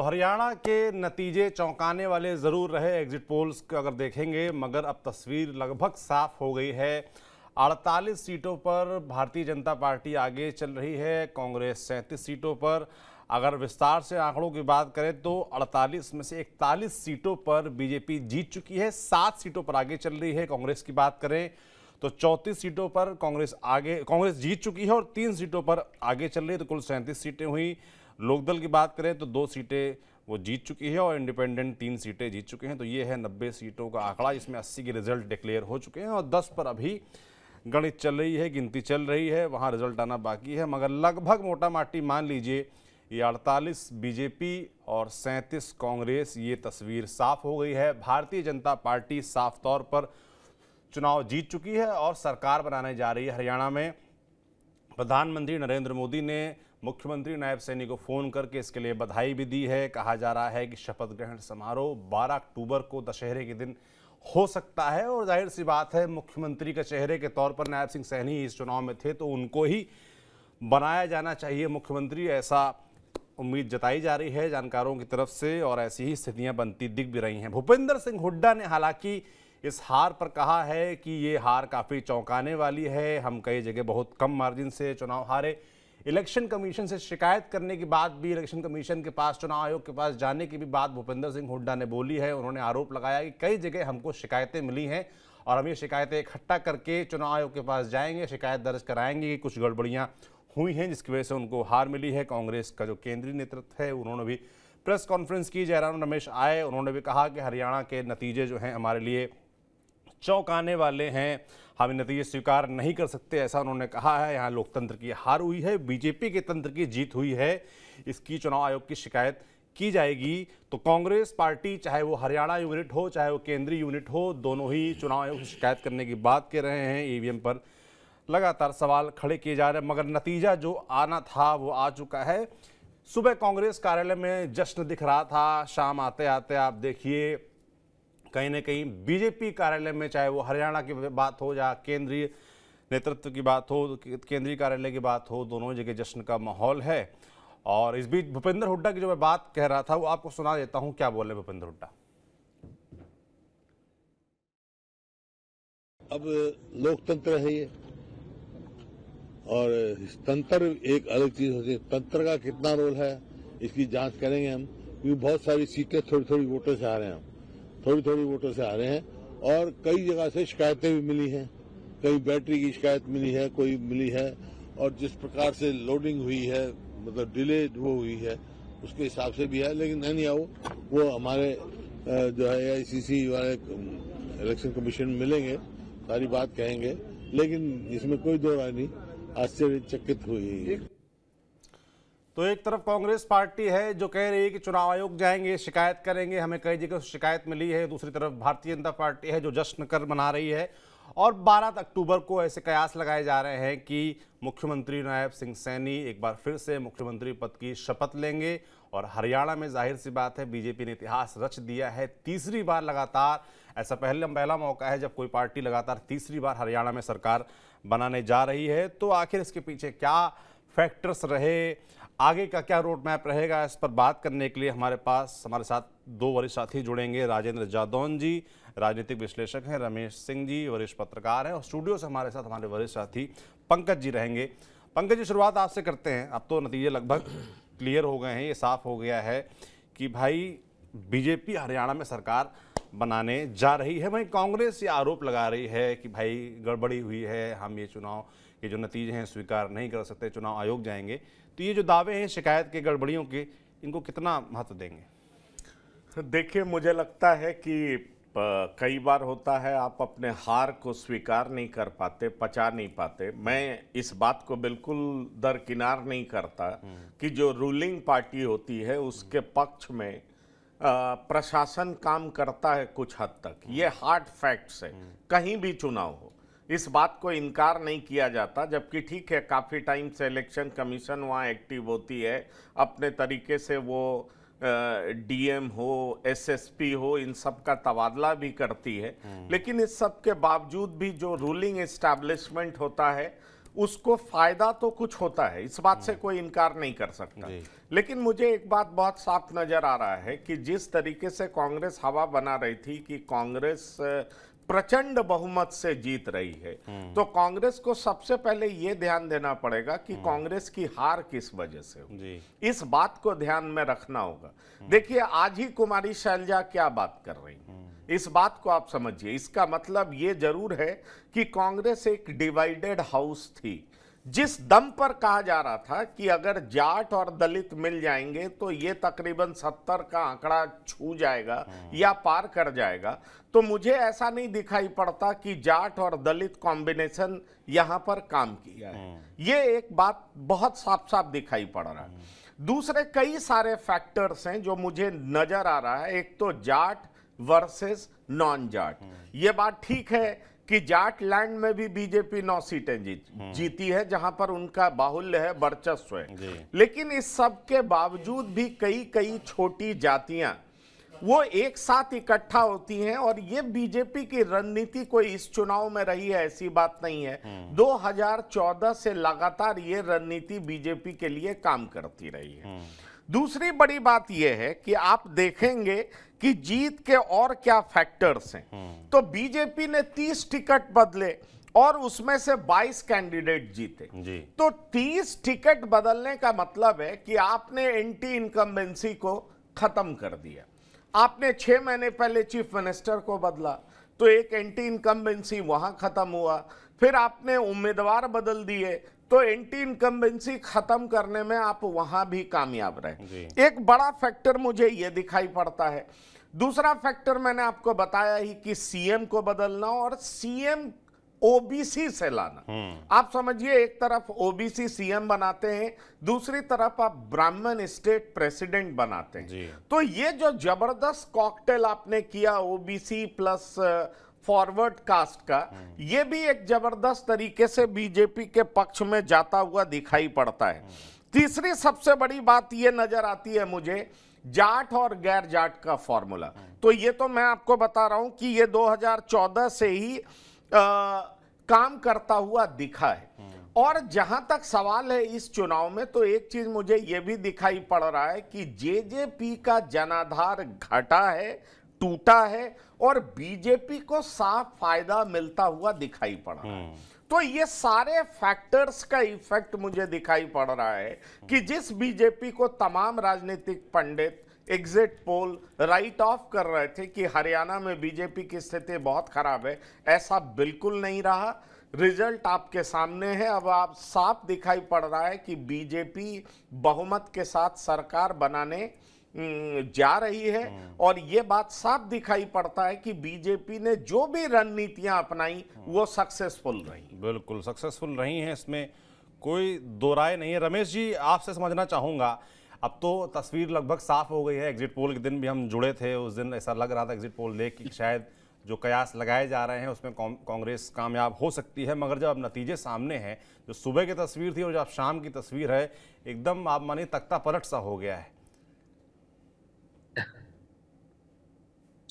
तो हरियाणा के नतीजे चौंकाने वाले ज़रूर रहे एग्जिट पोल्स को अगर देखेंगे मगर अब तस्वीर लगभग साफ हो गई है 48 सीटों पर भारतीय जनता पार्टी आगे चल रही है कांग्रेस सैंतीस सीटों पर अगर विस्तार से आंकड़ों की बात करें तो 48 में से 41 सीटों पर बीजेपी जीत चुकी है सात सीटों पर आगे चल रही है कांग्रेस की बात करें तो चौंतीस सीटों पर कांग्रेस आगे कांग्रेस जीत चुकी है और तीन सीटों पर आगे चल रही है तो कुल सैंतीस सीटें हुई लोकदल की बात करें तो दो सीटें वो जीत चुकी है और इंडिपेंडेंट तीन सीटें जीत चुके हैं तो ये है नब्बे सीटों का आंकड़ा इसमें अस्सी के रिजल्ट डिक्लेयर हो चुके हैं और दस पर अभी गणित चल रही है गिनती चल रही है वहाँ रिजल्ट आना बाकी है मगर लगभग मोटा माटी मान लीजिए ये अड़तालीस बीजेपी और सैंतीस कांग्रेस ये तस्वीर साफ हो गई है भारतीय जनता पार्टी साफ तौर पर चुनाव जीत चुकी है और सरकार बनाने जा रही है हरियाणा में प्रधानमंत्री नरेंद्र मोदी ने मुख्यमंत्री नायब सैनी को फ़ोन करके इसके लिए बधाई भी दी है कहा जा रहा है कि शपथ ग्रहण समारोह 12 अक्टूबर को दशहरे के दिन हो सकता है और जाहिर सी बात है मुख्यमंत्री के चेहरे के तौर पर नायब सिंह सैनी इस चुनाव में थे तो उनको ही बनाया जाना चाहिए मुख्यमंत्री ऐसा उम्मीद जताई जा रही है जानकारों की तरफ से और ऐसी ही स्थितियां बनती दिख भी रही हैं भूपेंद्र सिंह हुड्डा ने हालांकि इस हार पर कहा है कि ये हार काफ़ी चौंकाने वाली है हम कई जगह बहुत कम मार्जिन से चुनाव हारे इलेक्शन कमीशन से शिकायत करने के बाद भी इलेक्शन कमीशन के पास चुनाव आयोग के पास जाने की भी बात भूपेंद्र सिंह हुड्डा ने बोली है उन्होंने आरोप लगाया कि कई जगह हमको शिकायतें मिली हैं और हम ये शिकायतें इकट्ठा करके चुनाव आयोग के पास जाएंगे शिकायत दर्ज कराएंगे कि कुछ गड़बड़ियाँ हुई हैं जिसकी वजह से उनको हार मिली है कांग्रेस का जो केंद्रीय नेतृत्व है उन्होंने भी प्रेस कॉन्फ्रेंस की जयराम रमेश आए उन्होंने भी कहा कि हरियाणा के नतीजे जो हैं हमारे लिए चौंकाने वाले हैं हम नतीजे स्वीकार नहीं कर सकते ऐसा उन्होंने कहा है यहाँ लोकतंत्र की हार हुई है बीजेपी के तंत्र की जीत हुई है इसकी चुनाव आयोग की शिकायत की जाएगी तो कांग्रेस पार्टी चाहे वो हरियाणा यूनिट हो चाहे वो केंद्रीय यूनिट हो दोनों ही चुनाव आयोग की शिकायत करने की बात कह रहे हैं ईवीएम पर लगातार सवाल खड़े किए जा रहे हैं मगर नतीजा जो आना था वो आ चुका है सुबह कांग्रेस कार्यालय में जश्न दिख रहा था शाम आते आते आप देखिए कहीं ना कहीं बीजेपी कार्यालय में चाहे वो हरियाणा की बात हो या केंद्रीय नेतृत्व की बात हो केंद्रीय कार्यालय की बात हो दोनों जगह जश्न का माहौल है और इस बीच भूपेंद्र हुड्डा की जो मैं बात कह रहा था वो आपको सुना देता हूँ क्या बोले भूपेंद्र हुड्डा अब लोकतंत्र है ये और तंत्र एक अलग चीज होती है तंत्र का कितना रोल है इसकी जांच करेंगे हम क्योंकि बहुत सारी सीटें थोड़ी थोड़ी वोटों से आ रहे हैं हम थोड़ी थोड़ी वोटों से आ रहे हैं और कई जगह से शिकायतें भी मिली हैं कहीं बैटरी की शिकायत मिली है कोई मिली है और जिस प्रकार से लोडिंग हुई है मतलब डिले वो हुई है उसके हिसाब से भी है लेकिन नहीं आओ वो हमारे जो है एआईसीसी वाले इलेक्शन कमीशन मिलेंगे सारी बात कहेंगे लेकिन इसमें कोई दो राय नहीं आश्चर्यचकित हुई है तो एक तरफ कांग्रेस पार्टी है जो कह रही है कि चुनाव आयोग जाएंगे शिकायत करेंगे हमें कई जगह शिकायत मिली है दूसरी तरफ भारतीय जनता पार्टी है जो जश्न कर मना रही है और 12 अक्टूबर को ऐसे कयास लगाए जा रहे हैं कि मुख्यमंत्री नायब सिंह सैनी एक बार फिर से मुख्यमंत्री पद की शपथ लेंगे और हरियाणा में जाहिर सी बात है बीजेपी ने इतिहास रच दिया है तीसरी बार लगातार ऐसा पहला पहला मौका है जब कोई पार्टी लगातार तीसरी बार हरियाणा में सरकार बनाने जा रही है तो आखिर इसके पीछे क्या फैक्टर्स रहे आगे का क्या रोड मैप रहेगा इस पर बात करने के लिए हमारे पास हमारे साथ दो वरिष्ठ साथी जुड़ेंगे राजेंद्र जादौन जी राजनीतिक विश्लेषक हैं रमेश सिंह जी वरिष्ठ पत्रकार हैं और स्टूडियो से हमारे साथ हमारे वरिष्ठ साथी पंकज जी रहेंगे पंकज जी शुरुआत आपसे करते हैं अब तो नतीजे लगभग क्लियर हो गए हैं ये साफ हो गया है कि भाई बीजेपी हरियाणा में सरकार बनाने जा रही है वहीं कांग्रेस ये आरोप लगा रही है कि भाई गड़बड़ी हुई है हम ये चुनाव के जो नतीजे हैं स्वीकार नहीं कर सकते चुनाव आयोग जाएंगे तो ये जो दावे हैं शिकायत के गड़बड़ियों के इनको कितना महत्व देंगे देखिए मुझे लगता है कि कई बार होता है आप अपने हार को स्वीकार नहीं कर पाते पचा नहीं पाते मैं इस बात को बिल्कुल दरकिनार नहीं करता कि जो रूलिंग पार्टी होती है उसके पक्ष में प्रशासन काम करता है कुछ हद तक ये हार्ड फैक्ट्स है कहीं भी चुनाव हो इस बात को इनकार नहीं किया जाता जबकि ठीक है काफ़ी टाइम से इलेक्शन कमीशन वहाँ एक्टिव होती है अपने तरीके से वो डीएम हो एसएसपी हो इन सब का तबादला भी करती है हम्म। लेकिन इस सब के बावजूद भी जो रूलिंग इस्टेब्लिशमेंट होता है उसको फायदा तो कुछ होता है इस बात से हम्म। कोई इनकार नहीं कर सकता लेकिन मुझे एक बात बहुत साफ नजर आ रहा है कि जिस तरीके से कांग्रेस हवा बना रही थी कि कांग्रेस प्रचंड बहुमत से जीत रही है हम्म। तो कांग्रेस को सबसे पहले यह ध्यान देना पड़ेगा कि हम्म। कांग्रेस की हार किस वजह से हुई इस बात को ध्यान में रखना होगा हम्म। देखिए आज ही कुमारी शैलजा क्या बात कर रही है इस बात को आप समझिए इसका मतलब ये जरूर है कि कांग्रेस एक डिवाइडेड हाउस थी जिस दम पर कहा जा रहा था कि अगर जाट और दलित मिल जाएंगे तो ये तकरीबन सत्तर का आंकड़ा छू जाएगा या पार कर जाएगा तो मुझे ऐसा नहीं दिखाई पड़ता कि जाट और दलित कॉम्बिनेशन यहां पर काम किया है हम्म। ये एक बात बहुत साफ साफ दिखाई पड़ रहा है हम्म। दूसरे कई सारे फैक्टर्स हैं जो मुझे नजर आ रहा है एक तो जाट वर्सेस नॉन जाट ये बात ठीक है कि जाटलैंड में भी बीजेपी नौ सीटें जीत हम्म। जीती है जहां पर उनका बाहुल्य है वर्चस्व है लेकिन इस सब के बावजूद भी कई कई छोटी जातियां वो एक साथ इकट्ठा होती हैं और ये बीजेपी की रणनीति कोई इस चुनाव में रही है ऐसी बात नहीं है 2014 हम्म। से लगातार ये रणनीति बीजेपी के लिए काम करती रही है हम्म। दूसरी बड़ी बात यह है कि आप देखेंगे कि जीत के और क्या फैक्टर्स हैं हम्म। तो बीजेपी ने 30 टिकट बदले और उसमें से 22 कैंडिडेट जीते जी। तो 30 टिकट बदलने का मतलब है कि आपने एंटी इनकम्बेंसी को खत्म कर दिया आपने छह महीने पहले चीफ मिनिस्टर को बदला तो एक एंटी इनकम्बेंसी वहां ख़त्म हुआ फिर आपने उम्मीदवार बदल दिए तो एंटी इनकम्बेंसी खत्म करने में आप वहां भी कामयाब रहे एक बड़ा फैक्टर मुझे ये दिखाई पड़ता है दूसरा फैक्टर मैंने आपको बताया ही कि सीएम को बदलना और सीएम ओबीसी से लाना हम्म। आप समझिए एक तरफ ओबीसी सीएम बनाते हैं दूसरी तरफ आप ब्राह्मण स्टेट प्रेसिडेंट बनाते हैं तो ये जो जबरदस्त कॉकटेल आपने किया ओबीसी प्लस फॉरवर्ड कास्ट का ये भी एक जबरदस्त तरीके से बीजेपी के पक्ष में जाता हुआ दिखाई पड़ता है तीसरी सबसे बड़ी बात यह नजर आती है मुझे जाट और गैर जाट का फॉर्मूला तो ये तो मैं आपको बता रहा हूं कि ये 2014 से ही आ, काम करता हुआ दिखा है और जहां तक सवाल है इस चुनाव में तो एक चीज मुझे ये भी दिखाई पड़ रहा है कि जेजेपी का जनाधार घटा है टूटा है और बीजेपी को साफ फायदा मिलता हुआ दिखाई पड़ा है हम्म। तो ये सारे फैक्टर्स का इफेक्ट मुझे दिखाई पड़ रहा है कि जिस बीजेपी को तमाम राजनीतिक पंडित एग्जिट पोल राइट ऑफ कर रहे थे कि हरियाणा में बीजेपी की स्थिति बहुत खराब है ऐसा बिल्कुल नहीं रहा रिजल्ट आपके सामने है अब आप साफ दिखाई पड़ रहा है कि बीजेपी बहुमत के साथ सरकार बनाने जा रही है हाँ। और ये बात साफ दिखाई पड़ता है कि बीजेपी ने जो भी रणनीतियां अपनाई हाँ। वो सक्सेसफुल रही बिल्कुल सक्सेसफुल रही हैं इसमें कोई दो राय नहीं है रमेश जी आपसे समझना चाहूँगा अब तो तस्वीर लगभग साफ हो गई है एग्जिट पोल के दिन भी हम जुड़े थे उस दिन ऐसा लग रहा था एग्जिट पोल देख कि शायद जो कयास लगाए जा रहे हैं उसमें कांग्रेस कामयाब हो सकती है मगर जब अब नतीजे सामने हैं जो सुबह की तस्वीर थी और जब शाम की तस्वीर है एकदम आप मानिए तख्ता पलट सा हो गया है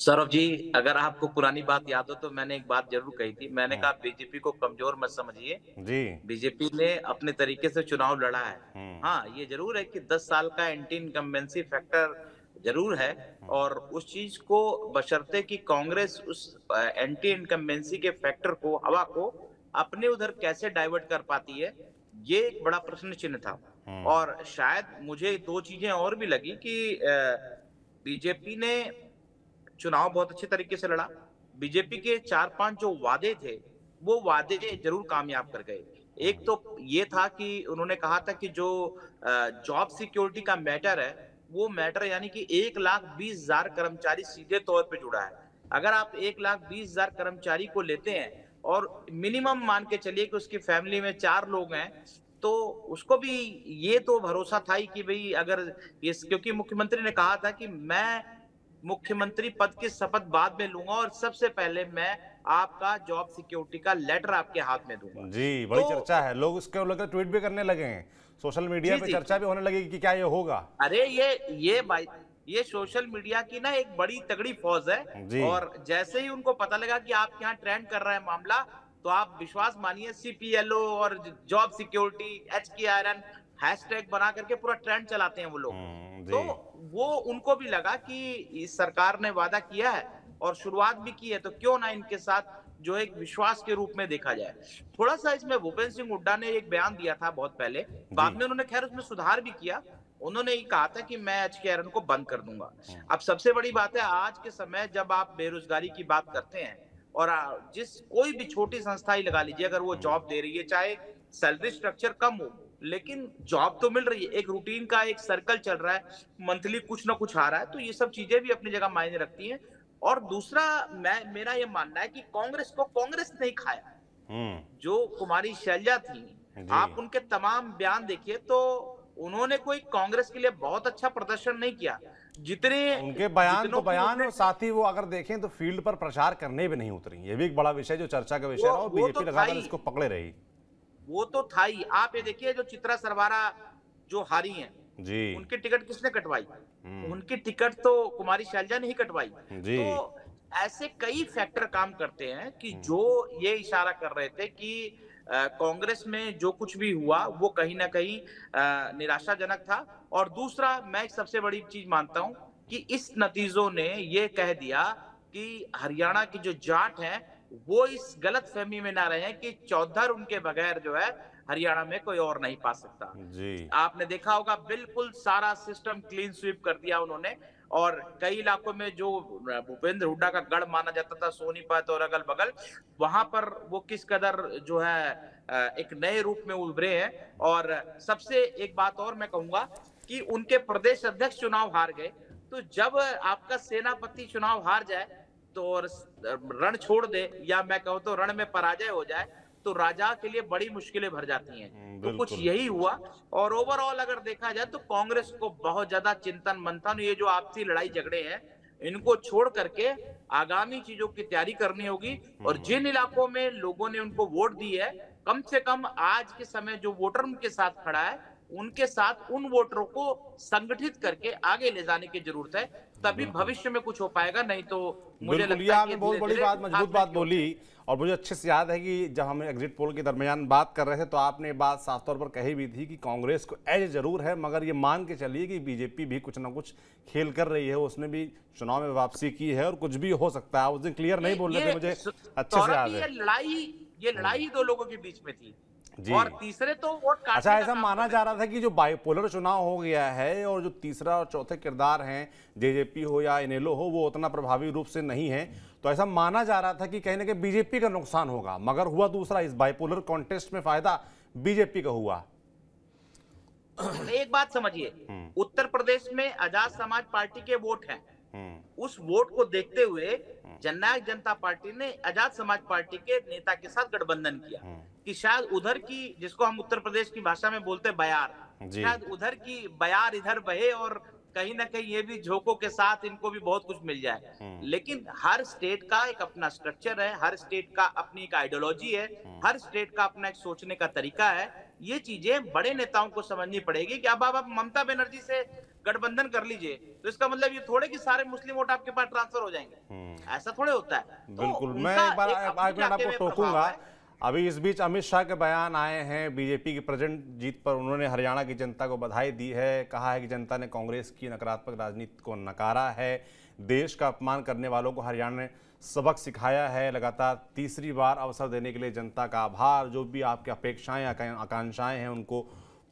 सौरभ जी अगर आपको पुरानी बात याद हो तो मैंने एक बात जरूर कही थी मैंने हाँ। कहा बीजेपी को कमजोर मत समझिए जी बीजेपी ने अपने तरीके से चुनाव लड़ा है हम्म। हाँ ये जरूर है कि 10 साल का एंटी इनकम्बेंसी फैक्टर जरूर है हम्म। और उस चीज को बशर्ते कि कांग्रेस उस एंटी इनकम्बेंसी के फैक्टर को हवा को अपने उधर कैसे डाइवर्ट कर पाती है ये एक बड़ा प्रश्न चिन्ह था हम्म। और शायद मुझे दो चीजें और भी लगी कि बीजेपी ने चुनाव बहुत अच्छे तरीके से लड़ा बीजेपी के चार पांच जो वादे थे वो वादे जरूर कामयाब कर गए एक तो ये था कि उन्होंने कहा था कि जो जॉब सिक्योरिटी का मैटर है वो मैटर यानी कि एक लाख बीस हजार कर्मचारी सीधे तौर पे जुड़ा है अगर आप एक लाख बीस हजार कर्मचारी को लेते हैं और मिनिमम मान के चलिए कि उसकी फैमिली में चार लोग हैं तो उसको भी ये तो भरोसा था ही कि भाई अगर ये क्योंकि मुख्यमंत्री ने कहा था कि मैं मुख्यमंत्री पद की शपथ बाद में लूंगा और सबसे पहले मैं आपका जॉब सिक्योरिटी का लेटर आपके हाथ में दूंगा जी बड़ी तो, चर्चा है लोग उसके लग ट्वीट भी करने लगे हैं सोशल मीडिया पे चर्चा भी होने लगेगी कि क्या ये होगा अरे ये ये भाई ये सोशल मीडिया की ना एक बड़ी तगड़ी फौज है और जैसे ही उनको पता लगा कि आपके यहाँ ट्रेंड कर रहा है मामला तो आप विश्वास मानिए सीपीएलओ और जॉब सिक्योरिटी एच के एन हैशटैग बना करके पूरा ट्रेंड चलाते हैं वो लोग हम्म, तो वो उनको भी लगा कि इस सरकार ने वादा किया है और शुरुआत भी की है तो क्यों ना इनके साथ जो एक विश्वास के रूप में देखा जाए थोड़ा सा इसमें भूपेंद्र सिंह हुड्डा ने एक बयान दिया था बहुत पहले बाद में उन्होंने खैर उसमें सुधार भी किया उन्होंने ये कहा था कि मैं एच के आर को बंद कर दूंगा हम्म। अब सबसे बड़ी बात है आज के समय जब आप बेरोजगारी की बात करते हैं और जिस कोई भी छोटी संस्था ही लगा लीजिए अगर वो हम्म। जॉब दे रही है चाहे सैलरी स्ट्रक्चर कम हो लेकिन जॉब तो मिल रही है एक रूटीन का एक सर्कल चल रहा है मंथली कुछ ना कुछ आ रहा है तो ये सब चीजें भी अपनी जगह मायने रखती हैं और दूसरा मैं मेरा ये मानना है कि कांग्रेस को कांग्रेस नहीं खाया हम्म। जो कुमारी शैलजा थी आप उनके तमाम बयान देखिए तो उन्होंने कोई कांग्रेस के लिए बहुत अच्छा प्रदर्शन नहीं किया जितने उनके बयान तो बयान और साथ ही वो अगर देखें तो फील्ड पर प्रचार करने भी नहीं उतरी ये भी एक बड़ा विषय जो चर्चा का विषय और बीजेपी तो लगातार इसको पकड़े रही वो तो था ही आप ये देखिए जो चित्रा सरवारा जो हारी हैं जी उनकी टिकट किसने कटवाई हम्म। उनकी टिकट तो कुमारी शैलजा ने ही कटवाई जी तो ऐसे कई फैक्टर काम करते हैं कि हम्म। जो ये इशारा कर रहे थे कि कांग्रेस में जो कुछ भी हुआ वो कहीं ना कहीं निराशाजनक था और दूसरा मैं सबसे बड़ी चीज मानता हूं कि इस नतीजों ने ये कह दिया कि हरियाणा की जो जाट है वो इस गलत फहमी में ना रहे कि चौधर उनके बगैर जो है हरियाणा में कोई और नहीं पा सकता जी। आपने देखा होगा बिल्कुल सारा सिस्टम क्लीन स्वीप कर दिया उन्होंने और कई इलाकों में जो भूपेंद्र हुड्डा का गढ़ माना जाता था सोनीपत और अगल बगल वहां पर वो किस कदर जो है एक नए रूप में उभरे हैं और सबसे एक बात और मैं कहूंगा कि उनके प्रदेश अध्यक्ष चुनाव हार गए तो जब आपका सेनापति चुनाव हार जाए तो और रण छोड़ दे या मैं कहूँ तो रण में पराजय हो जाए तो राजा के लिए बड़ी मुश्किलें भर जाती हैं हम्म, तो कुछ यही हुआ और ओवरऑल अगर देखा जाए तो कांग्रेस को बहुत ज्यादा चिंतन मंथन ये जो आपसी लड़ाई झगड़े हैं इनको छोड़ करके आगामी चीजों की तैयारी करनी होगी और हम्म। जिन इलाकों में लोगों ने उनको वोट दी है कम से कम आज के समय जो वोटर उनके साथ खड़ा है उनके साथ उन वोटरों को संगठित करके आगे ले जाने की जरूरत है तभी भविष्य में कुछ हो पाएगा नहीं तो मुझे लगता है बहुत बड़ी बात मजबूत बात बोली और मुझे अच्छे से याद है कि जब हम एग्जिट पोल के दरमियान बात कर रहे थे तो आपने बात साफ तौर पर कही भी थी कि कांग्रेस को एज जरूर है मगर ये मान के चलिए कि बीजेपी भी कुछ ना कुछ खेल कर रही है उसने भी चुनाव में वापसी की है और कुछ भी हो सकता है उस दिन क्लियर नहीं बोल रहे थे मुझे अच्छे से याद है लड़ाई ये लड़ाई दो लोगों के बीच में थी जी। और तीसरे तो वोट अच्छा ऐसा माना जा रहा था कि जो बाइपोलर चुनाव हो गया है और जो तीसरा और चौथे किरदार हैं जेजेपी हो या एनएलओ हो वो उतना प्रभावी रूप से नहीं है तो ऐसा माना जा रहा था कि कहीं ना कहीं बीजेपी का नुकसान होगा मगर हुआ दूसरा इस बाइपोलर कॉन्टेस्ट में फायदा बीजेपी का हुआ एक बात समझिए हम्म। उत्तर प्रदेश में आजाद समाज पार्टी के वोट हैं हम्म। उस वोट को देखते हुए हम्म। जननायक जनता पार्टी ने आजाद समाज पार्टी के नेता के साथ गठबंधन किया हम्म। कि शायद उधर की जिसको हम उत्तर प्रदेश की भाषा में बोलते बयार शायद उधर की बयार इधर बहे और कहीं ना कहीं ये भी झोंकों के साथ इनको भी बहुत कुछ मिल जाए लेकिन हर स्टेट का एक अपना स्ट्रक्चर है हर स्टेट का अपनी एक आइडियोलॉजी है हर स्टेट का अपना एक सोचने का तरीका है ये चीजें बड़े नेताओं को समझनी पड़ेगी कि अब आप आप ममता बनर्जी से गठबंधन कर लीजिए तो इसका मतलब ये थोड़े कि सारे मुस्लिम वोट आपके पास ट्रांसफर हो जाएंगे हम्म। ऐसा थोड़े होता है तो बिल्कुल तो मैं एक बार आपको टोकूंगा अभी इस बीच अमित शाह के बयान आए हैं बीजेपी की प्रेजेंट जीत पर उन्होंने हरियाणा की जनता को बधाई दी है कहा है कि जनता ने कांग्रेस की नकारात्मक राजनीति को नकारा है देश का अपमान करने वालों को हरियाणा सबक सिखाया है लगातार तीसरी बार अवसर देने के लिए जनता का आभार जो भी आपकी अपेक्षाएं आकांक्षाएं हैं उनको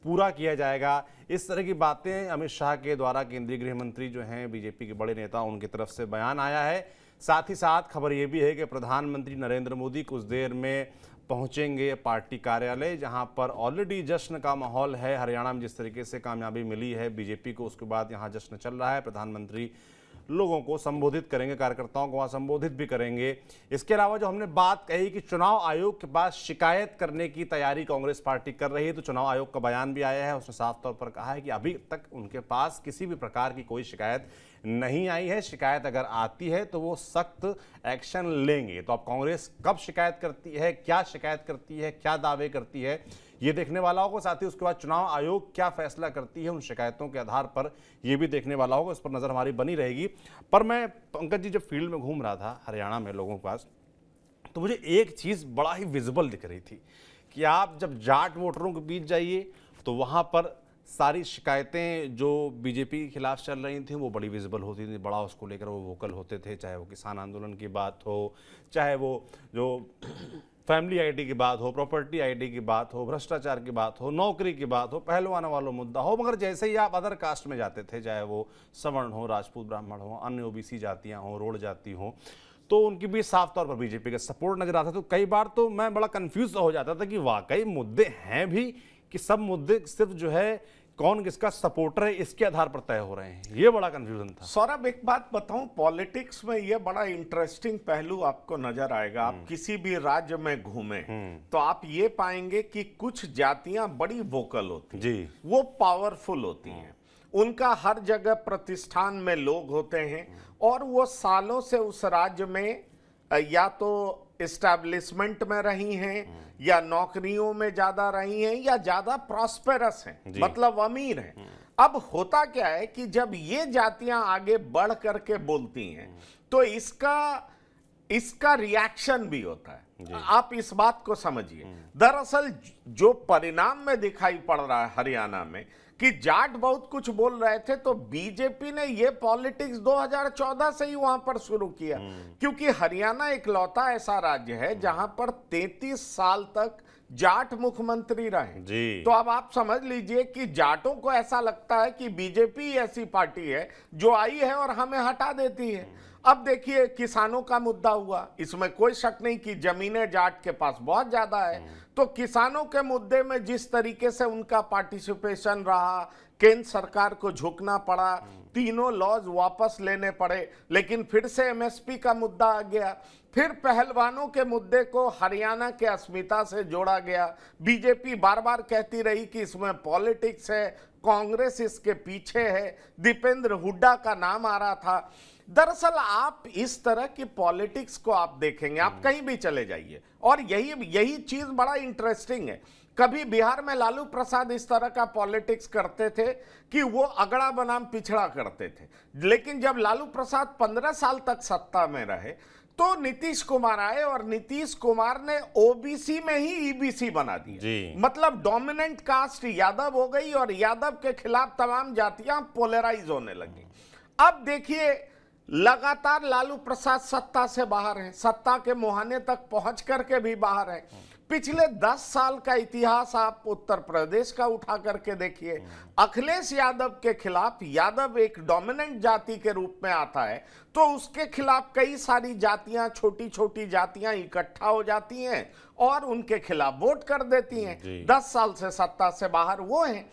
पूरा किया जाएगा इस तरह की बातें अमित शाह के द्वारा केंद्रीय गृह मंत्री जो हैं बीजेपी के बड़े नेता उनकी तरफ से बयान आया है साथ ही साथ खबर ये भी है कि प्रधानमंत्री नरेंद्र मोदी कुछ देर में पहुंचेंगे पार्टी कार्यालय जहां पर ऑलरेडी जश्न का माहौल है हरियाणा में जिस तरीके से कामयाबी मिली है बीजेपी को उसके बाद यहां जश्न चल रहा है प्रधानमंत्री लोगों को संबोधित करेंगे कार्यकर्ताओं को वहाँ संबोधित भी करेंगे इसके अलावा जो हमने बात कही कि चुनाव आयोग के पास शिकायत करने की तैयारी कांग्रेस पार्टी कर रही है तो चुनाव आयोग का बयान भी आया है उसने साफ तौर पर कहा है कि अभी तक उनके पास किसी भी प्रकार की कोई शिकायत नहीं आई है शिकायत अगर आती है तो वो सख्त एक्शन लेंगे तो अब कांग्रेस कब शिकायत करती है क्या शिकायत करती है क्या दावे करती है ये देखने वाला होगा साथ ही उसके बाद चुनाव आयोग क्या फैसला करती है उन शिकायतों के आधार पर यह भी देखने वाला होगा इस पर नज़र हमारी बनी रहेगी पर मैं पंकज जी जब फील्ड में घूम रहा था हरियाणा में लोगों के पास तो मुझे एक चीज़ बड़ा ही विजिबल दिख रही थी कि आप जब जाट वोटरों के बीच जाइए तो वहाँ पर सारी शिकायतें जो बीजेपी के खिलाफ चल रही थी वो बड़ी विजिबल होती थी बड़ा उसको लेकर वो वोकल होते थे चाहे वो किसान आंदोलन की बात हो चाहे वो जो फैमिली आईटी की बात हो प्रॉपर्टी आईटी की बात हो भ्रष्टाचार की बात हो नौकरी की बात हो पहलवान वालों मुद्दा हो मगर जैसे ही आप अदर कास्ट में जाते थे चाहे वो सवर्ण हो राजपूत ब्राह्मण हो अन्य ओबीसी जातियां हो रोड जाति हो तो उनकी भी साफ तौर पर बीजेपी का सपोर्ट नजर आता तो कई बार तो मैं बड़ा कन्फ्यूज़ हो जाता था कि वाकई मुद्दे हैं भी कि सब मुद्दे सिर्फ जो है कौन किसका सपोर्टर है इसके आधार पर तय हो रहे हैं ये बड़ा कंफ्यूजन था सौरभ एक बात बताऊं पॉलिटिक्स में ये बड़ा इंटरेस्टिंग पहलू आपको नजर आएगा आप हम्म। किसी भी राज्य में घूमे हम्म। तो आप ये पाएंगे कि कुछ जातियां बड़ी वोकल होती जी वो पावरफुल होती हैं उनका हर जगह प्रतिष्ठान में लोग होते हैं और वो सालों से उस राज्य में या तो इस्टेब्लिशमेंट में रही हैं या नौकरियों में ज़्यादा रही हैं या ज़्यादा प्रॉस्पेरस हैं मतलब अमीर हैं अब होता क्या है कि जब ये जातियां आगे बढ़ करके बोलती हैं तो इसका इसका रिएक्शन भी होता है आप इस बात को समझिए दरअसल जो परिणाम में दिखाई पड़ रहा है हरियाणा में कि जाट बहुत कुछ बोल रहे थे तो बीजेपी ने यह पॉलिटिक्स 2014 से ही वहां पर शुरू किया हम्म। क्योंकि हरियाणा इकलौता ऐसा राज्य है जहां पर 33 साल तक जाट मुख्यमंत्री रहे जी। तो अब आप समझ लीजिए कि जाटों को ऐसा लगता है कि बीजेपी ऐसी पार्टी है जो आई है और हमें हटा देती है अब देखिए किसानों का मुद्दा हुआ इसमें कोई शक नहीं कि जमीनें जाट के पास बहुत ज्यादा है तो किसानों के मुद्दे में जिस तरीके से उनका पार्टिसिपेशन रहा केंद्र सरकार को झुकना पड़ा तीनों लॉज वापस लेने पड़े लेकिन फिर से एमएसपी का मुद्दा आ गया फिर पहलवानों के मुद्दे को हरियाणा के अस्मिता से जोड़ा गया बीजेपी बार बार कहती रही कि इसमें पॉलिटिक्स है कांग्रेस इसके पीछे है दीपेंद्र हुड्डा का नाम आ रहा था दरअसल आप इस तरह की पॉलिटिक्स को आप देखेंगे आप हम्म। कहीं भी चले जाइए और यही यही चीज बड़ा इंटरेस्टिंग है कभी बिहार में लालू प्रसाद इस तरह का पॉलिटिक्स करते थे कि वो अगड़ा बनाम पिछड़ा करते थे लेकिन जब लालू प्रसाद पंद्रह साल तक सत्ता में रहे तो नीतीश कुमार आए और नीतीश कुमार ने ओबीसी में ही ईबीसी e बना दी मतलब डोमिनेंट कास्ट यादव हो गई और यादव के खिलाफ तमाम जातियां पोलराइज होने लगी अब देखिए लगातार लालू प्रसाद सत्ता से बाहर है सत्ता के मुहाने तक पहुंच करके भी बाहर है पिछले दस साल का इतिहास आप उत्तर प्रदेश का उठा करके देखिए अखिलेश यादव के खिलाफ यादव एक डोमिनेंट जाति के रूप में आता है तो उसके खिलाफ कई सारी जातियां छोटी छोटी जातियां इकट्ठा हो जाती हैं और उनके खिलाफ वोट कर देती हैं दस साल से सत्ता से बाहर वो हैं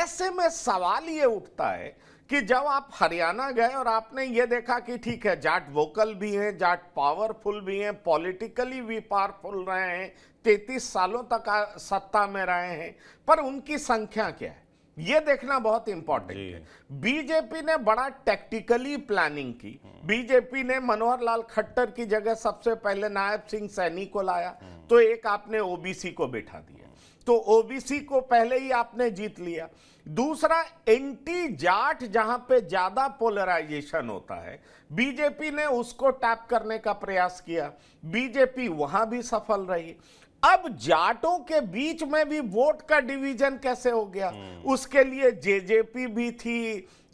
ऐसे में सवाल ये उठता है कि जब आप हरियाणा गए और आपने ये देखा कि ठीक है जाट वोकल भी हैं जाट पावरफुल भी हैं पॉलिटिकली भी पावरफुल रहे हैं तैतीस सालों तक सत्ता में रहे हैं पर उनकी संख्या क्या है ये देखना बहुत इंपॉर्टेंट है बीजेपी ने बड़ा टैक्टिकली प्लानिंग की बीजेपी ने मनोहर लाल खट्टर की जगह सबसे पहले नायब सिंह सैनी को लाया तो एक आपने ओबीसी को बैठा दिया तो ओबीसी को पहले ही आपने जीत लिया दूसरा एंटी जाट जहां पे ज्यादा पोलराइजेशन होता है बीजेपी ने उसको टैप करने का प्रयास किया बीजेपी वहां भी सफल रही अब जाटों के बीच में भी वोट का डिवीजन कैसे हो गया हम्म। उसके लिए जेजेपी भी थी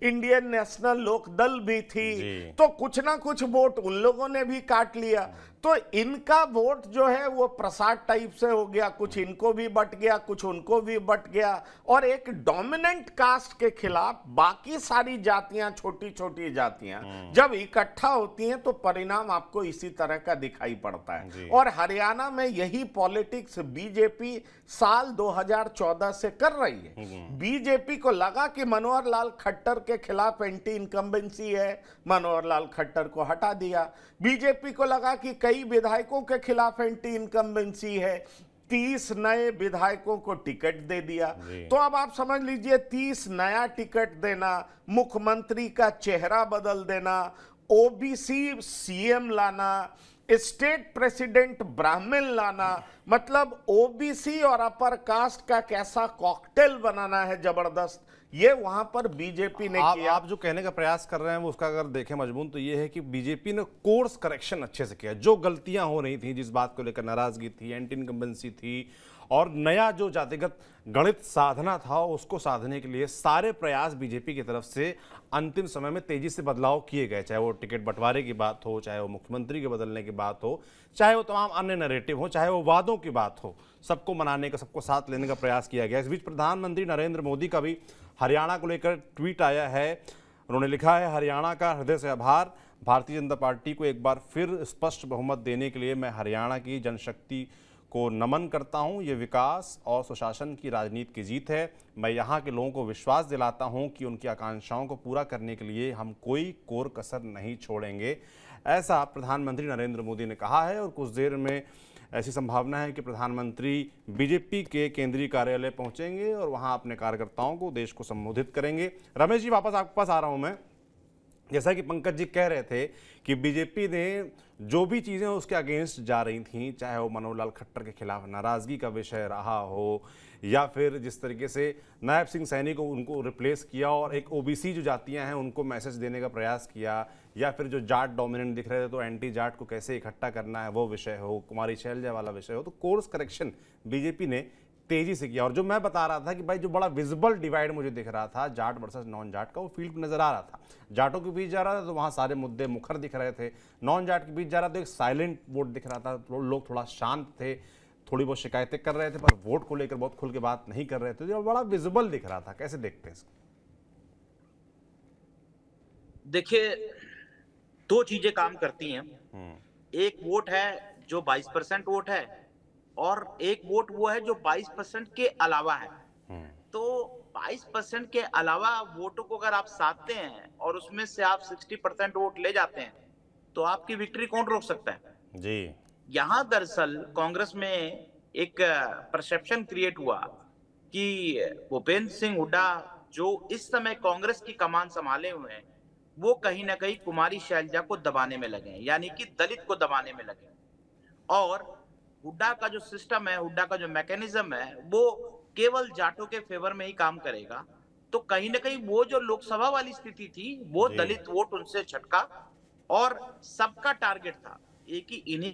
इंडियन नेशनल लोकदल भी थी तो कुछ ना कुछ वोट उन लोगों ने भी काट लिया तो इनका वोट जो है वो प्रसाद टाइप से हो गया कुछ इनको भी बट गया कुछ उनको भी बट गया और एक डोमिनेंट कास्ट के खिलाफ बाकी सारी जातियां छोटी छोटी जातियां हम्म। जब इकट्ठा होती हैं तो परिणाम आपको इसी तरह का दिखाई पड़ता है और हरियाणा में यही पॉलिटिक्स बीजेपी साल 2014 से कर रही है बीजेपी हम्म। को लगा कि मनोहर लाल खट्टर के खिलाफ एंटी इनकम्बेंसी है मनोहर लाल खट्टर को हटा दिया बीजेपी को लगा कि कई विधायकों के खिलाफ एंटी इनकम्बेंसी है तीस नए विधायकों को टिकट दे दिया तो अब आप समझ लीजिए तीस नया टिकट देना मुख्यमंत्री का चेहरा बदल देना ओबीसी सीएम लाना स्टेट प्रेसिडेंट ब्राह्मण लाना मतलब ओबीसी और अपर कास्ट का कैसा कॉकटेल बनाना है जबरदस्त ये वहां पर बीजेपी ने आप, किया आप जो कहने का प्रयास कर रहे हैं वो उसका अगर देखें मजमून तो ये है कि बीजेपी ने कोर्स करेक्शन अच्छे से किया जो गलतियां हो रही थी जिस बात को लेकर नाराजगी थी एंटी इनकम्बेंसी थी और नया जो जातिगत गणित साधना था उसको साधने के लिए सारे प्रयास बीजेपी की तरफ से अंतिम समय में तेजी से बदलाव किए गए चाहे वो टिकट बंटवारे की बात हो चाहे वो मुख्यमंत्री के बदलने की बात हो चाहे वो तमाम अन्य नरेटिव हो चाहे वो वादों की बात हो सबको मनाने का सबको साथ लेने का प्रयास किया गया इस बीच प्रधानमंत्री नरेंद्र मोदी का भी हरियाणा को लेकर ट्वीट आया है उन्होंने लिखा है हरियाणा का हृदय से आभार भारतीय जनता पार्टी को एक बार फिर स्पष्ट बहुमत देने के लिए मैं हरियाणा की जनशक्ति को नमन करता हूं ये विकास और सुशासन की राजनीति की जीत है मैं यहाँ के लोगों को विश्वास दिलाता हूं कि उनकी आकांक्षाओं को पूरा करने के लिए हम कोई कोर कसर नहीं छोड़ेंगे ऐसा प्रधानमंत्री नरेंद्र मोदी ने कहा है और कुछ देर में ऐसी संभावना है कि प्रधानमंत्री बीजेपी के केंद्रीय कार्यालय पहुंचेंगे और वहां अपने कार्यकर्ताओं को देश को संबोधित करेंगे रमेश जी वापस आपके पास आ रहा हूं मैं जैसा कि पंकज जी कह रहे थे कि बीजेपी ने जो भी चीज़ें उसके अगेंस्ट जा रही थीं चाहे वो मनोहर लाल खट्टर के खिलाफ नाराज़गी का विषय रहा हो या फिर जिस तरीके से नायब सिंह सैनी को उनको रिप्लेस किया और एक ओबीसी जो जातियां हैं उनको मैसेज देने का प्रयास किया या फिर जो जाट डोमिनेंट दिख रहे थे तो एंटी जाट को कैसे इकट्ठा करना है वो विषय हो कुमारी शैलजा वाला विषय हो तो कोर्स करेक्शन बीजेपी ने तेजी से किया और जो मैं बता रहा था कि भाई जो बड़ा विजिबल डिवाइड मुझे दिख रहा था जाट वर्सेस नॉन जाट का वो फील्ड नजर आ रहा था जाटों के बीच जा रहा था तो वहां सारे मुद्दे मुखर दिख रहे थे नॉन जाट के बीच जा रहा तो एक साइलेंट वोट दिख रहा था तो लोग थोड़ा शांत थे थोड़ी बहुत शिकायतें कर रहे थे पर वोट को लेकर बहुत खुल के बात नहीं कर रहे थे जो तो बड़ा विजिबल दिख रहा था कैसे देखते हैं देखिए दो चीजें काम करती हैं हम्म। एक वोट है जो 22 परसेंट वोट है और एक वोट वो है जो 22 परसेंट के अलावा है हम्म। तो 22 परसेंट के अलावा वोटों को अगर आप साधते हैं और उसमें से आप 60 परसेंट वोट ले जाते हैं तो आपकी विक्ट्री कौन रोक सकता है जी यहाँ दरअसल कांग्रेस में एक परसेप्शन क्रिएट हुआ कि भूपेंद्र सिंह हुड्डा जो इस समय कांग्रेस की कमान संभाले हुए हैं वो कहीं ना कहीं कुमारी शैलजा को दबाने में लगे यानी कि दलित को दबाने में लगे और हुड्डा का जो सिस्टम है हुड्डा का जो मैकेनिज्म है वो केवल जाटों के फेवर में ही काम करेगा तो कहीं ना कहीं वो जो लोकसभा वाली स्थिति थी वो दलित वोट उनसे छटका और सबका टारगेट था एक ही इन्हीं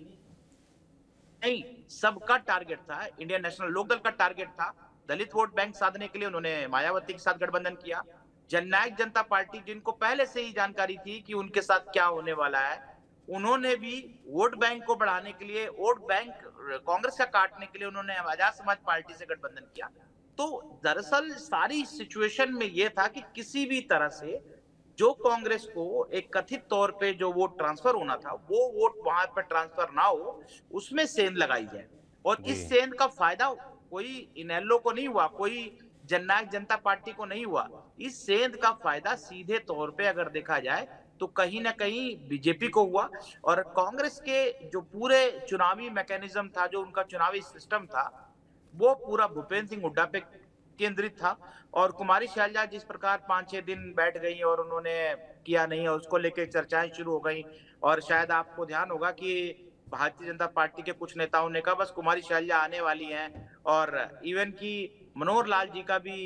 नहीं सबका टारगेट था इंडियन नेशनल लोकदल का टारगेट था दलित वोट बैंक साधने के लिए उन्होंने मायावती के साथ गठबंधन किया जननायक जनता पार्टी जिनको पहले से ही जानकारी थी कि उनके साथ क्या होने वाला है उन्होंने भी वोट बैंक को बढ़ाने के लिए वोट बैंक कांग्रेस का काटने के लिए उन्होंने आजाद समाज पार्टी से गठबंधन किया तो दरअसल सारी सिचुएशन में यह था कि किसी भी तरह से जो कांग्रेस को एक कथित तौर पे जो वोट ट्रांसफर होना था वो वोट वहां पर ट्रांसफर ना हो उसमें सेंध लगाई जाए और इस सेंध का फायदा कोई इनैलो को नहीं हुआ कोई जननायक जनता पार्टी को नहीं हुआ इस सेंध का फायदा सीधे तौर पे अगर देखा जाए तो कहीं ना कहीं बीजेपी को हुआ और कांग्रेस के जो पूरे चुनावी मैकेनिज्म था जो उनका चुनावी सिस्टम था वो पूरा भूपेंद्र सिंह हुड्डा पे केंद्रित था और कुमारी शैलजा जिस प्रकार पांच छह दिन बैठ गई और उन्होंने किया नहीं और उसको लेके चर्चाएं शुरू हो गई और शायद आपको ध्यान होगा कि भारतीय जनता पार्टी के कुछ नेताओं ने कहा बस कुमारी शैलजा आने वाली हैं और इवन कि मनोहर लाल जी का भी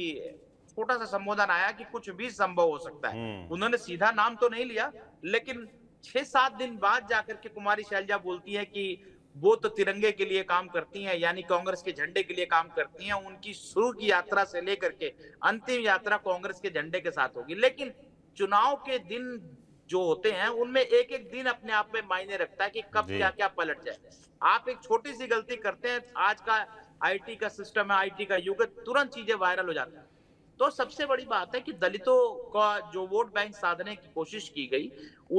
छोटा सा संबोधन आया कि कुछ भी संभव हो सकता है हम्म। उन्होंने सीधा नाम तो नहीं लिया लेकिन छह सात दिन बाद जाकर के कुमारी शैलजा बोलती है कि वो तो तिरंगे के लिए काम करती हैं यानी कांग्रेस के झंडे के लिए काम करती हैं उनकी शुरू की यात्रा से लेकर के अंतिम यात्रा कांग्रेस के झंडे के साथ होगी लेकिन चुनाव के दिन जो होते हैं उनमें एक एक दिन अपने आप में मायने रखता है कि कब क्या क्या पलट जाए आप एक छोटी सी गलती करते हैं आज का आईटी का सिस्टम है आईटी का युग तुरंत चीजें वायरल हो जाती है तो सबसे बड़ी बात है कि दलितों का जो वोट बैंक साधने की कोशिश की गई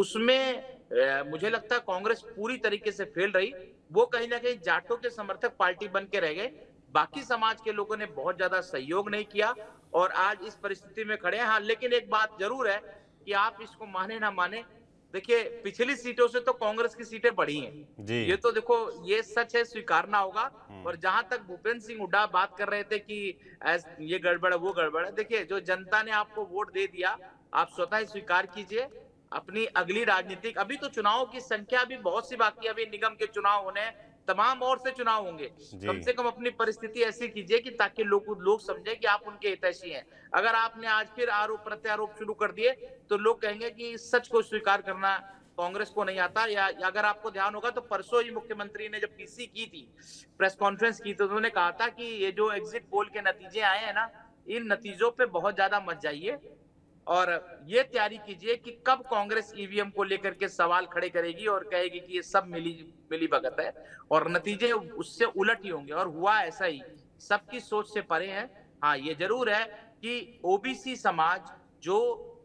उसमें मुझे लगता है कांग्रेस पूरी तरीके से फेल रही वो कहीं ना कहीं जाटों के समर्थक पार्टी बन के रह गए बाकी समाज के लोगों ने बहुत ज्यादा सहयोग नहीं किया और आज इस परिस्थिति में खड़े हैं हाँ लेकिन एक बात जरूर है कि आप इसको माने ना माने देखिए पिछली सीटों से तो कांग्रेस की सीटें बढ़ी हैं ये तो देखो ये सच है स्वीकारना होगा हम्म। और जहां तक भूपेंद्र सिंह हुड्डा बात कर रहे थे कि ये गड़बड़ है वो गड़बड़ है देखिए जो जनता ने आपको वोट दे दिया आप स्वतः ही स्वीकार कीजिए अपनी अगली राजनीतिक अभी तो चुनाव की संख्या अभी बहुत सी बाकी अभी निगम के चुनाव होने तमाम और से चुनाव होंगे कम से कम अपनी परिस्थिति ऐसी कीजिए कि ताकि लोग लोग समझे कि आप उनके हितैषी हैं अगर आपने आज फिर आरोप प्रत्यारोप शुरू कर दिए तो लोग कहेंगे कि सच को स्वीकार करना कांग्रेस को नहीं आता या अगर आपको ध्यान होगा तो परसों ही मुख्यमंत्री ने जब पीसी की थी प्रेस कॉन्फ्रेंस की तो उन्होंने कहा था कि ये जो एग्जिट पोल के नतीजे आए हैं ना इन नतीजों पे बहुत ज्यादा मत जाइए और ये तैयारी कीजिए कि कब कांग्रेस ईवीएम को लेकर के सवाल खड़े करेगी और कहेगी कि ये सब मिली मिली भगत है और नतीजे उससे उलट ही होंगे और हुआ ऐसा ही सबकी सोच से परे है हाँ ये जरूर है कि ओबीसी समाज जो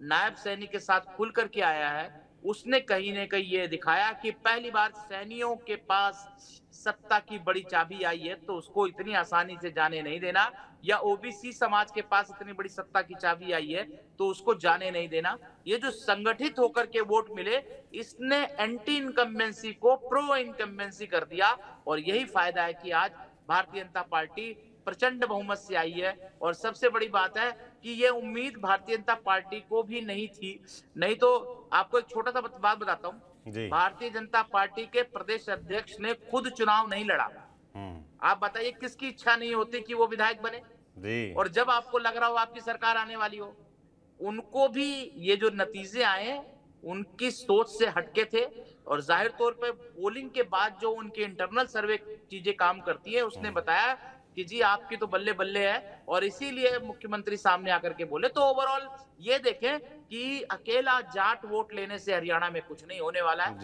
नायब सैनी के साथ खुल करके आया है उसने कहीं ना कहीं ये दिखाया कि पहली बार सैनियों के पास सत्ता की बड़ी चाबी आई है तो उसको इतनी आसानी से जाने नहीं देना या ओबीसी समाज के पास इतनी बड़ी सत्ता की चाबी आई है तो उसको जाने नहीं देना ये जो संगठित होकर के वोट मिले इसने एंटी इनकम्बेंसी को प्रो इनकम्बेंसी कर दिया और यही फायदा है कि आज भारतीय जनता पार्टी प्रचंड बहुमत से आई है और सबसे बड़ी बात है कि ये उम्मीद भारतीय जनता पार्टी को भी नहीं थी नहीं तो आपको एक छोटा सा बात बताता हूँ भारतीय जनता पार्टी के प्रदेश अध्यक्ष ने खुद चुनाव नहीं लड़ा हम्म। आप बताइए किसकी इच्छा नहीं होती कि वो विधायक बने जी। और जब आपको लग रहा हो आपकी सरकार आने वाली हो उनको भी ये जो नतीजे आए उनकी सोच से हटके थे और जाहिर तौर पे पोलिंग के बाद जो उनके इंटरनल सर्वे चीजें काम करती है उसने हम्म। बताया कि जी आपकी तो बल्ले बल्ले है और इसीलिए मुख्यमंत्री सामने आकर के बोले तो ओवरऑल ये देखें कि अकेला जाट वोट लेने से हरियाणा में कुछ नहीं होने वाला है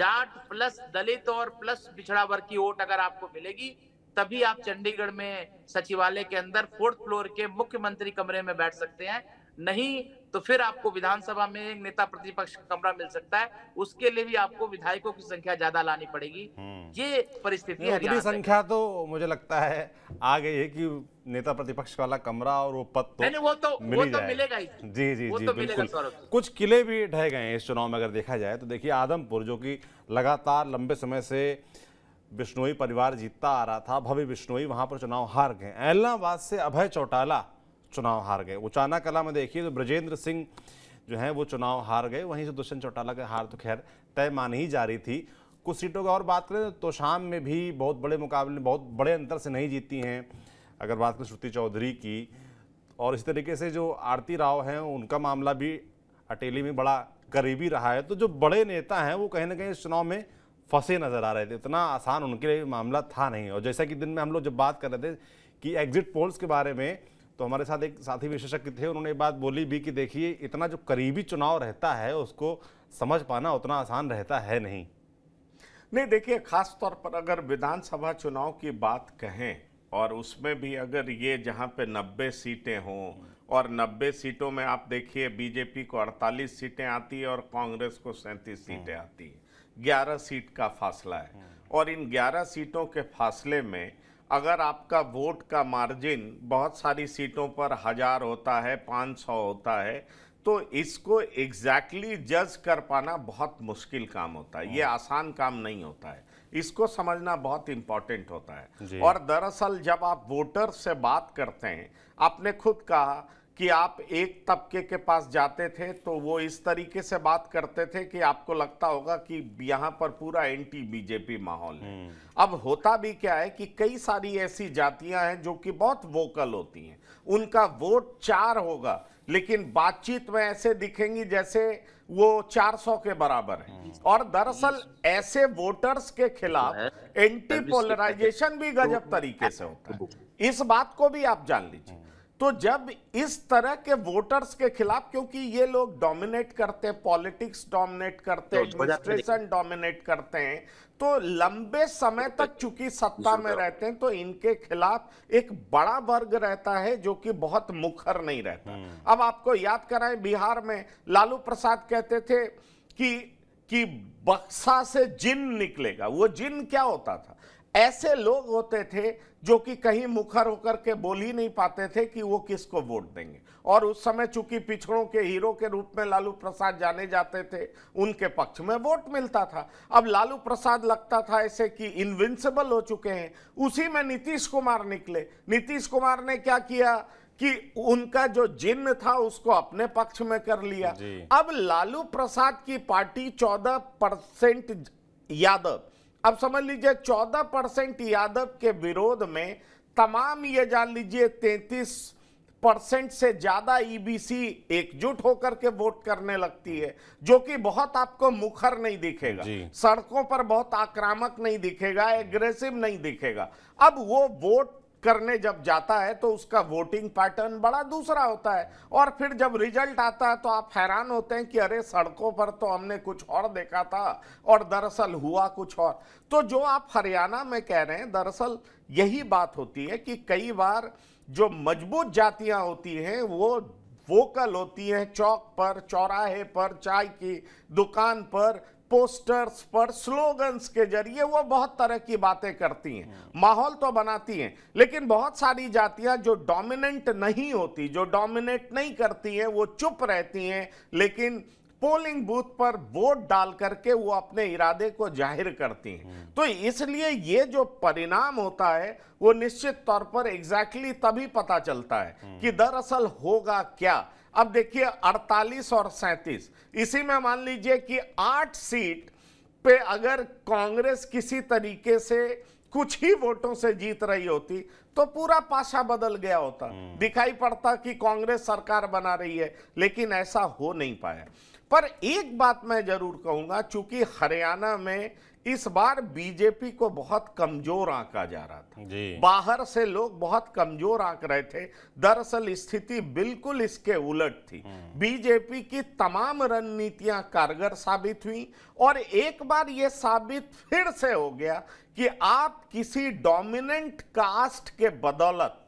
जाट प्लस दलित और प्लस पिछड़ा वर्ग की वोट अगर आपको मिलेगी तभी आप चंडीगढ़ में सचिवालय के अंदर फोर्थ फ्लोर के मुख्यमंत्री कमरे में बैठ सकते हैं नहीं तो फिर आपको विधानसभा में एक नेता प्रतिपक्ष का कमरा मिल सकता है उसके लिए भी आपको विधायकों की संख्या ज्यादा लानी पड़ेगी हम्म। ये परिस्थिति है संख्या तो मुझे लगता है आ गई है कि नेता प्रतिपक्ष वाला कमरा और वो पद तो वो तो मिल वो तो मिलेगा ही जी जी जी तो बिल्कुल कुछ किले भी ढह गए हैं इस चुनाव में अगर देखा जाए तो देखिए आदमपुर जो कि लगातार लंबे समय से बिश्नोई परिवार जीतता आ रहा था भव्य बिश्नोई वहां पर चुनाव हार गए एलनाबाद से अभय चौटाला चुनाव हार गए उचाना कला में देखिए तो ब्रजेंद्र सिंह जो हैं वो चुनाव हार गए वहीं से दुष्यंत चौटाला का हार तो खैर तय मान ही जा रही थी कुछ सीटों की और बात करें तो शाम में भी बहुत बड़े मुकाबले बहुत बड़े अंतर से नहीं जीती हैं अगर बात करें श्रुति चौधरी की और इसी तरीके से जो आरती राव हैं उनका मामला भी अटेली में बड़ा करीबी रहा है तो जो बड़े नेता हैं वो कहीं ना कहीं इस चुनाव में फंसे नज़र आ रहे थे इतना आसान उनके लिए मामला था नहीं और जैसा कि दिन में हम लोग जब बात कर रहे थे कि एग्जिट पोल्स के बारे में तो हमारे साथ एक साथी विशेषज्ञ थे उन्होंने बात बोली भी कि देखिए इतना जो करीबी चुनाव रहता है उसको समझ पाना उतना आसान रहता है नहीं नहीं देखिए खास तौर पर अगर विधानसभा चुनाव की बात कहें और उसमें भी अगर ये जहाँ पे 90 सीटें हों और 90 सीटों में आप देखिए बीजेपी को 48 सीटें आती है और कांग्रेस को 37 सीटें हम्म। आती है 11 सीट का फासला है और इन 11 सीटों के फासले में अगर आपका वोट का मार्जिन बहुत सारी सीटों पर हज़ार होता है पाँच सौ होता है तो इसको एग्जैक्टली exactly जज कर पाना बहुत मुश्किल काम होता है ये हाँ। आसान काम नहीं होता है इसको समझना बहुत इम्पॉर्टेंट होता है और दरअसल जब आप वोटर से बात करते हैं आपने खुद कहा कि आप एक तबके के पास जाते थे तो वो इस तरीके से बात करते थे कि आपको लगता होगा कि यहाँ पर पूरा एंटी बीजेपी माहौल है हम्म। अब होता भी क्या है कि कई सारी ऐसी जातियां हैं जो कि बहुत वोकल होती हैं उनका वोट चार होगा लेकिन बातचीत में ऐसे दिखेंगी जैसे वो 400 के बराबर है हम्म। और दरअसल ऐसे वोटर्स के खिलाफ एंटी पोलराइजेशन भी गजब तरीके से होता है इस बात को भी आप जान लीजिए तो जब इस तरह के वोटर्स के खिलाफ क्योंकि ये लोग डोमिनेट करते हैं पॉलिटिक्स डोमिनेट करते हैं एडमिनिस्ट्रेशन डोमिनेट करते हैं तो लंबे समय तक चूंकि सत्ता में रहते हैं तो इनके खिलाफ एक बड़ा वर्ग रहता है जो कि बहुत मुखर नहीं रहता हम्म। अब आपको याद कराएं बिहार में लालू प्रसाद कहते थे कि कि बक्सा से जिन निकलेगा वो जिन क्या होता था ऐसे लोग होते थे जो कि कहीं मुखर होकर के बोल ही नहीं पाते थे कि वो किसको वोट देंगे और उस समय चूंकि पिछड़ों के हीरो के रूप में लालू प्रसाद जाने जाते थे उनके पक्ष में वोट मिलता था अब लालू प्रसाद लगता था ऐसे कि इनविंसिबल हो चुके हैं उसी में नीतीश कुमार निकले नीतीश कुमार ने क्या किया कि उनका जो जिन्न था उसको अपने पक्ष में कर लिया अब लालू प्रसाद की पार्टी चौदह परसेंट यादव अब समझ लीजिए चौदह परसेंट यादव के विरोध में तमाम ये जान लीजिए तैतीस परसेंट से ज़्यादा ईबीसी e एकजुट होकर के वोट करने लगती है जो कि बहुत आपको मुखर नहीं दिखेगा सड़कों पर बहुत आक्रामक नहीं दिखेगा एग्रेसिव नहीं दिखेगा अब वो वोट करने जब जाता है तो उसका वोटिंग पैटर्न बड़ा दूसरा होता है और फिर जब रिजल्ट आता है तो आप हैरान होते हैं कि अरे सड़कों पर तो हमने कुछ और देखा था और दरअसल हुआ कुछ और तो जो आप हरियाणा में कह रहे हैं दरअसल यही बात होती है कि कई बार जो मजबूत जातियां होती हैं वो वोकल होती हैं चौक पर चौराहे पर चाय की दुकान पर पोस्टर्स पर स्लोगन्स के जरिए वो बहुत तरह की बातें करती हैं हाँ। माहौल तो बनाती हैं लेकिन बहुत सारी जातियां जो डोमिनेंट नहीं होती जो डोमिनेट नहीं करती हैं वो चुप रहती हैं लेकिन पोलिंग बूथ पर वोट डाल करके वो अपने इरादे को जाहिर करती हैं हाँ। तो इसलिए ये जो परिणाम होता है वो निश्चित तौर पर एग्जैक्टली exactly तभी पता चलता है हाँ। कि दरअसल होगा क्या अब देखिए 48 और 37 इसी में मान लीजिए कि आठ सीट पे अगर कांग्रेस किसी तरीके से कुछ ही वोटों से जीत रही होती तो पूरा पाशा बदल गया होता हम्म। दिखाई पड़ता कि कांग्रेस सरकार बना रही है लेकिन ऐसा हो नहीं पाया पर एक बात मैं जरूर कहूंगा चूंकि हरियाणा में इस बार बीजेपी को बहुत कमजोर आंका जा रहा था जी। बाहर से लोग बहुत कमजोर आंक रहे थे दरअसल स्थिति बिल्कुल इसके उलट थी हम्म। बीजेपी की तमाम रणनीतियां कारगर साबित हुई और एक बार यह साबित फिर से हो गया कि आप किसी डोमिनेंट कास्ट के बदौलत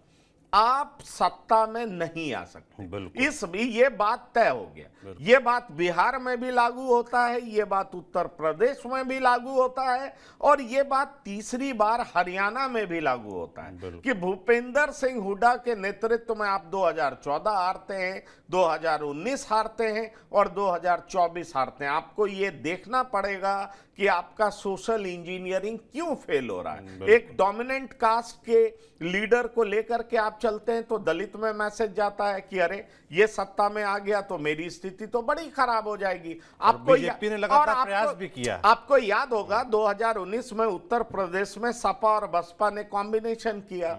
आप सत्ता में नहीं आ सकते इस भी ये बात तय हो गया ये बात बिहार में भी लागू होता है ये बात उत्तर प्रदेश में भी लागू होता है और ये बात तीसरी बार हरियाणा में भी लागू होता है कि भूपेंद्र सिंह हुडा के नेतृत्व में आप 2014 हारते हैं 2019 हारते हैं और 2024 हारते हैं आपको ये देखना पड़ेगा कि आपका सोशल इंजीनियरिंग क्यों फेल हो रहा है हम्म, एक डोमिनेंट कास्ट के लीडर को लेकर के आप चलते हैं तो दलित में मैसेज जाता है कि अरे ये सत्ता में आ गया तो मेरी स्थिति तो बड़ी खराब हो जाएगी आपको ने लगातार प्रयास भी किया आपको याद होगा 2019 हम्म। में उत्तर प्रदेश में सपा और बसपा ने कॉम्बिनेशन किया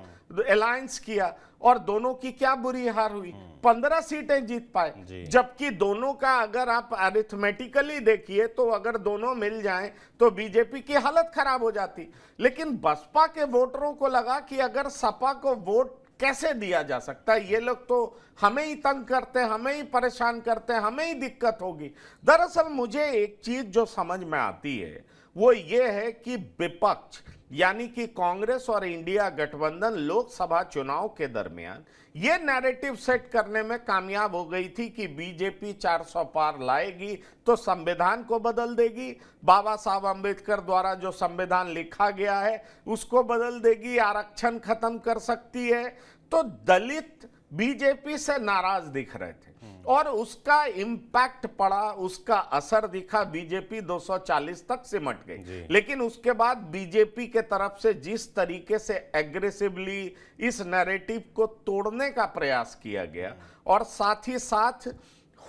अलायंस हम्म। किया और दोनों की क्या बुरी हार हुई पंद्रह सीटें जीत पाए जबकि दोनों का अगर आप अरिथमेटिकली देखिए तो अगर दोनों मिल जाए तो बीजेपी की हालत खराब हो जाती लेकिन बसपा के वोटरों को लगा कि अगर सपा को वोट कैसे दिया जा सकता है ये लोग तो हमें ही तंग करते हैं हमें ही परेशान करते हैं हमें ही दिक्कत होगी दरअसल मुझे एक चीज जो समझ में आती है वो ये है कि विपक्ष यानी कि कांग्रेस और इंडिया गठबंधन लोकसभा चुनाव के दरमियान ये नैरेटिव सेट करने में कामयाब हो गई थी कि बीजेपी 400 पार लाएगी तो संविधान को बदल देगी बाबा साहब अंबेडकर द्वारा जो संविधान लिखा गया है उसको बदल देगी आरक्षण खत्म कर सकती है तो दलित बीजेपी से नाराज दिख रहे थे और उसका इंपैक्ट पड़ा उसका असर दिखा बीजेपी 240 तक सिमट गई लेकिन उसके बाद बीजेपी के तरफ से जिस तरीके से एग्रेसिवली इस नैरेटिव को तोड़ने का प्रयास किया गया और साथ ही साथ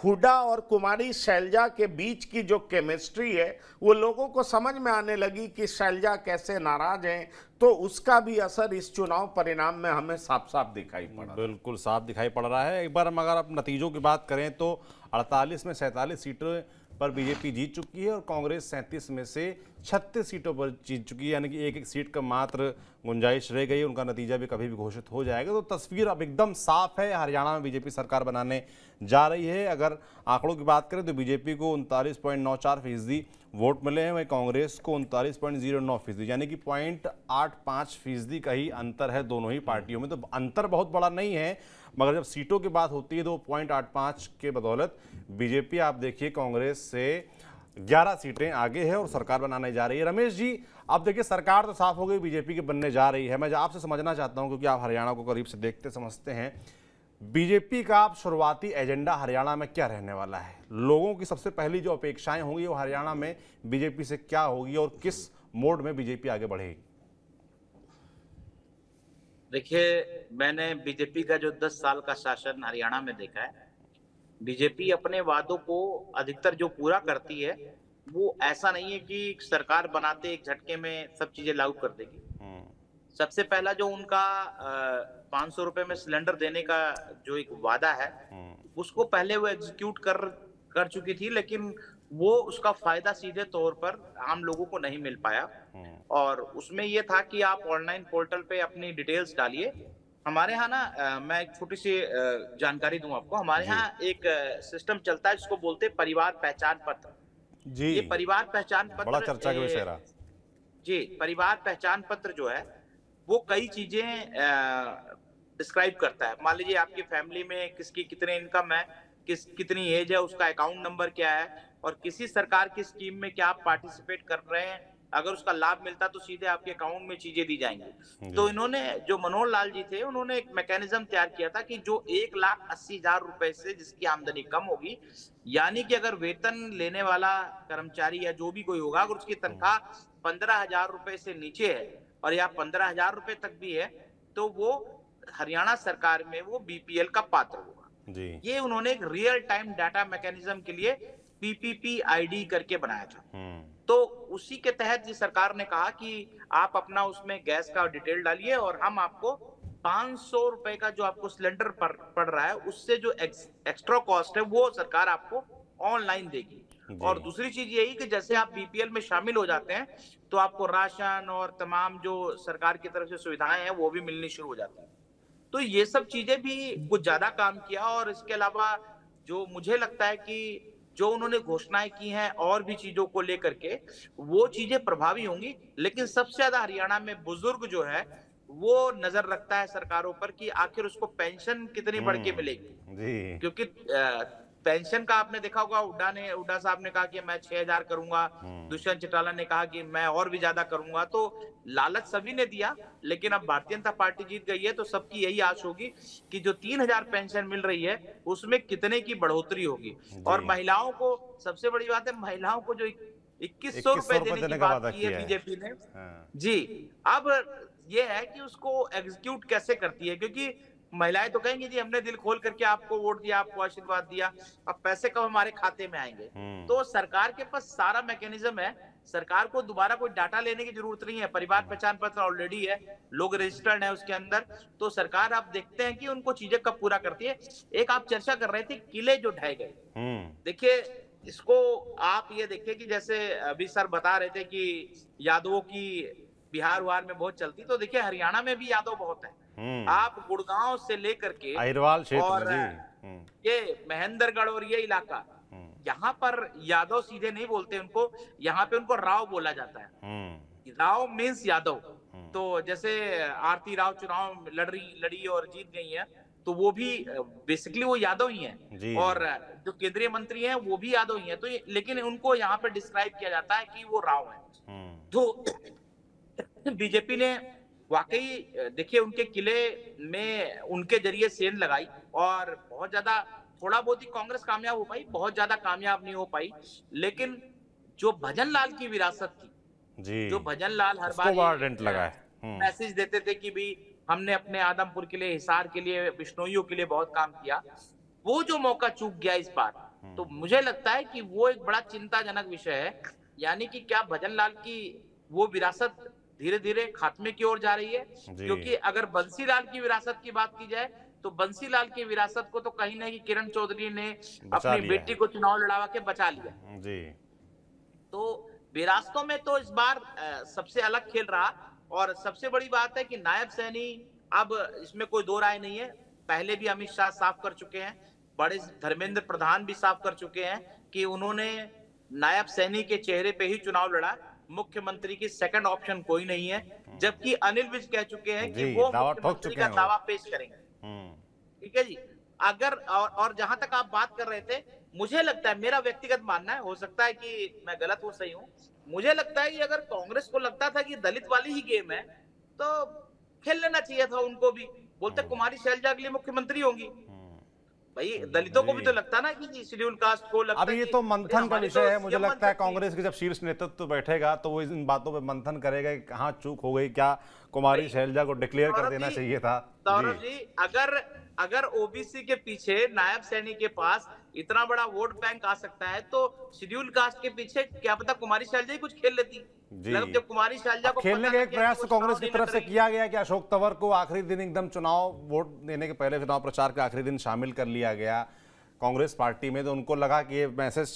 हुडा और कुमारी शैलजा के बीच की जो केमिस्ट्री है वो लोगों को समझ में आने लगी कि शैलजा कैसे नाराज हैं तो उसका भी असर इस चुनाव परिणाम में हमें साफ साफ दिखाई पड़ा बिल्कुल साफ दिखाई पड़ रहा है एक बार हम अगर आप नतीजों की बात करें तो 48 में सैंतालीस सीटें पर बीजेपी जीत चुकी है और कांग्रेस सैंतीस में से छत्तीस सीटों पर जीत चुकी है यानी कि एक एक सीट का मात्र गुंजाइश रह गई उनका नतीजा भी कभी भी घोषित हो जाएगा तो तस्वीर अब एकदम साफ है हरियाणा में बीजेपी सरकार बनाने जा रही है अगर आंकड़ों की बात करें तो बीजेपी को उनतालीस पॉइंट नौ चार फीसदी वोट मिले हैं वहीं कांग्रेस को उनतालीस पॉइंट जीरो नौ फीसदी यानी कि पॉइंट आठ पाँच फीसदी का ही अंतर है दोनों ही पार्टियों में तो अंतर बहुत बड़ा नहीं है मगर जब सीटों की बात होती है तो पॉइंट आठ पाँच के बदौलत बीजेपी आप देखिए कांग्रेस से 11 सीटें आगे है और सरकार बनाने जा रही है रमेश जी आप देखिए सरकार तो साफ हो गई बीजेपी की बनने जा रही है मैं आपसे समझना चाहता हूँ क्योंकि आप हरियाणा को करीब से देखते समझते हैं बीजेपी का आप शुरुआती एजेंडा हरियाणा में क्या रहने वाला है लोगों की सबसे पहली जो अपेक्षाएं होंगी वो हरियाणा में बीजेपी से क्या होगी और किस मोड में बीजेपी आगे बढ़ेगी देखिए मैंने बीजेपी का जो दस साल का शासन हरियाणा में देखा है बीजेपी अपने वादों को अधिकतर जो पूरा करती है वो ऐसा नहीं है कि सरकार बनाते एक झटके में सब चीजें लागू कर देगी हम्म। सबसे पहला जो उनका पांच सौ रुपए में सिलेंडर देने का जो एक वादा है हम्म। उसको पहले वो एग्जीक्यूट कर कर चुकी थी लेकिन वो उसका फायदा सीधे तौर पर आम लोगों को नहीं मिल पाया हम्म। और उसमें ये था कि आप ऑनलाइन पोर्टल पे अपनी डिटेल्स डालिए हमारे यहाँ ना मैं एक छोटी सी जानकारी दूं आपको हमारे यहाँ एक सिस्टम चलता है जिसको बोलते हैं परिवार पहचान पत्र जी ये परिवार पहचान पत्र बड़ा चर्चा का विषय रहा जी परिवार पहचान पत्र जो है वो कई चीजें डिस्क्राइब करता है मान लीजिए आपकी फैमिली में किसकी कितने इनकम है किस कितनी एज है उसका अकाउंट नंबर क्या है और किसी सरकार की स्कीम में क्या आप पार्टिसिपेट कर रहे हैं अगर उसका लाभ मिलता तो सीधे आपके अकाउंट में चीजें दी जाएंगी तो इन्होंने जो मनोहर लाल जी थे उन्होंने एक मैकेनिज्म तैयार किया था कि जो एक लाख अस्सी हजार रुपए से जिसकी आमदनी कम होगी यानी कि अगर वेतन लेने वाला कर्मचारी या जो भी कोई होगा अगर उसकी तनख्वाह पंद्रह हजार रुपए से नीचे है और या पंद्रह हजार रुपए तक भी है तो वो हरियाणा सरकार में वो बीपीएल का पात्र होगा ये उन्होंने एक रियल टाइम डाटा मैकेनिज्म के लिए पीपीपी आईडी करके बनाया था हम्म। तो उसी के तहत जी सरकार ने कहा कि आप अपना उसमें गैस का डिटेल डालिए और हम आपको पांच सौ रुपए का जो आपको सिलेंडर पड़ रहा है उससे जो एक्स्ट्रा कॉस्ट है वो सरकार आपको ऑनलाइन देगी और दूसरी चीज यही कि जैसे आप बीपीएल में शामिल हो जाते हैं तो आपको राशन और तमाम जो सरकार की तरफ से सुविधाएं हैं वो भी मिलनी शुरू हो जाती है तो ये सब चीजें भी कुछ ज्यादा काम किया और इसके अलावा जो मुझे लगता है कि जो उन्होंने घोषणाएं की हैं और भी चीजों को लेकर के वो चीजें प्रभावी होंगी लेकिन सबसे ज्यादा हरियाणा में बुजुर्ग जो है वो नजर रखता है सरकारों पर कि आखिर उसको पेंशन कितनी बढ़ के हम्म। मिलेगी क्योंकि पेंशन का आपने देखा होगा उड्डा ने उड्डा साहब ने कहा कि मैं छह हजार करूंगा हम्म। दुष्यंत चौटाला ने कहा कि मैं और भी ज्यादा करूंगा तो लालच सभी ने दिया लेकिन अब भारतीय जनता पार्टी जीत गई है तो सबकी यही आश होगी कि जो तीन हजार पेंशन मिल रही है उसमें कितने की बढ़ोतरी होगी और महिलाओं को सबसे बड़ी बात है महिलाओं को जो इक्कीस सौ रुपए देने की बात की है बीजेपी ने हाँ। जी अब ये है कि उसको एग्जीक्यूट कैसे करती है क्योंकि महिलाएं तो कहेंगी जी हमने दिल खोल करके आपको वोट दिया आपको आशीर्वाद दिया अब पैसे कब हमारे खाते में आएंगे हम्म। तो सरकार के पास सारा मैकेनिज्म है सरकार को दोबारा कोई डाटा लेने की जरूरत नहीं है परिवार पहचान पत्र ऑलरेडी है लोग रजिस्टर्ड है उसके अंदर तो सरकार आप देखते हैं कि उनको चीजें कब पूरा करती है एक आप चर्चा कर रहे थे किले जो ढह गए हम्म। देखिए इसको आप ये देखिए कि जैसे अभी सर बता रहे थे कि यादवों की बिहार उहार में बहुत चलती तो देखिए हरियाणा में भी यादव बहुत है हम्म। आप गुड़गांव से लेकर के अहिरवाल और जी। हम्म। हम्म। ये महेंद्रगढ़ और ये इलाका यहाँ पर यादव सीधे नहीं बोलते उनको यहाँ पे उनको राव बोला जाता है राव मीन्स यादव तो जैसे आरती राव चुनाव लड़ रही लड़ी और जीत गई है तो वो भी बेसिकली वो यादव ही हैं और जो केंद्रीय मंत्री हैं वो भी यादव ही हैं तो लेकिन उनको यहाँ पे डिस्क्राइब किया जाता है कि वो राव हैं तो बीजेपी ने वाकई देखिए उनके किले में उनके जरिए सेन लगाई और बहुत ज्यादा थोड़ा बहुत ही कांग्रेस कामयाब हो पाई बहुत ज्यादा कामयाब नहीं हो पाई लेकिन जो भजन लाल की विरासत थी जी, जो भजन लाल हर बार हाँ, मैसेज हम्म। देते थे कि भी हमने अपने आदमपुर के लिए हिसार के लिए बिश्नोइयों के लिए बहुत काम किया वो जो मौका चूक गया इस बार हम्म। तो मुझे लगता है कि वो एक बड़ा चिंताजनक विषय है यानी कि क्या भजन लाल की वो विरासत धीरे धीरे खात्मे की ओर जा रही है क्योंकि अगर बंसीलाल की विरासत की बात की जाए तो बंसीलाल की विरासत को तो कहीं ना कहीं किरण चौधरी ने अपनी बेटी को चुनाव लड़ावा के बचा लिया जी तो विरासतों में तो इस बार सबसे अलग खेल रहा और सबसे बड़ी बात है कि नायब सैनी अब इसमें कोई दो राय नहीं है पहले भी अमित शाह साफ कर चुके हैं बड़े धर्मेंद्र प्रधान भी साफ कर चुके हैं कि उन्होंने नायब सैनी के चेहरे पे ही चुनाव लड़ा मुख्यमंत्री की सेकंड ऑप्शन कोई नहीं है हम्म। जबकि अनिल विज कह चुके हैं कि वो मुख्यमंत्री का दावा पेश करेंगे हम्म। ठीक है जी अगर और, और जहां तक आप बात कर रहे थे मुझे लगता है मेरा व्यक्तिगत मानना है हो सकता है कि मैं गलत हूँ सही हूँ मुझे लगता है कि अगर कांग्रेस को लगता था कि दलित वाली ही गेम है तो खेल लेना चाहिए था उनको भी बोलते हम्म। कुमारी शैलजा अगली मुख्यमंत्री होंगी भाई दलितों को भी तो लगता ना कि शेड्यूल कास्ट को लगता अभी ये तो मंथन का विषय है मुझे लगता है कांग्रेस के जब शीर्ष नेतृत्व तो बैठेगा तो वो इन बातों पे मंथन करेगा की कहाँ चूक हो गई क्या कुमारी शैलजा को डिक्लेयर कर देना चाहिए था सौरभ जी अगर अगर ओबीसी के पीछे नायब सैनी के पास इतना बड़ा वोट बैंक आ सकता है तो शेड्यूल कास्ट के पीछे क्या पता कुमारी शैलजा ही कुछ खेल लेती जब कुमारी शैलजा को खेलने का एक प्रयास तो कांग्रेस की तरफ से किया गया कि अशोक तंवर को आखिरी दिन एकदम चुनाव वोट देने के पहले चुनाव प्रचार के आखिरी दिन शामिल कर लिया गया कांग्रेस पार्टी में तो उनको लगा कि ये मैसेज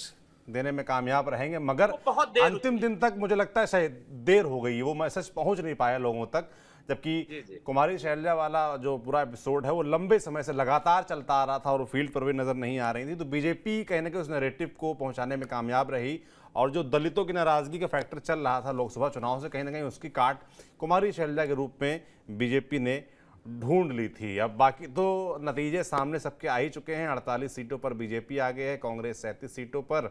देने में कामयाब रहेंगे मगर तो अंतिम दिन तक मुझे लगता है शायद देर हो गई वो मैसेज पहुंच नहीं पाया लोगों तक जबकि कुमारी शैलजा वाला जो पूरा एपिसोड है वो लंबे समय से लगातार चलता आ रहा था और फील्ड पर भी नजर नहीं आ रही थी तो बीजेपी कहने के उस नैरेटिव को पहुंचाने में कामयाब रही और जो दलितों की नाराजगी का फैक्टर चल रहा था लोकसभा चुनाव से कहीं ना कहीं उसकी काट कुमारी शैलजा के रूप में बीजेपी ने ढूंढ ली थी अब बाकी तो नतीजे सामने सबके आ ही चुके हैं 48 सीटों पर बीजेपी आ गए है कांग्रेस सैंतीस सीटों पर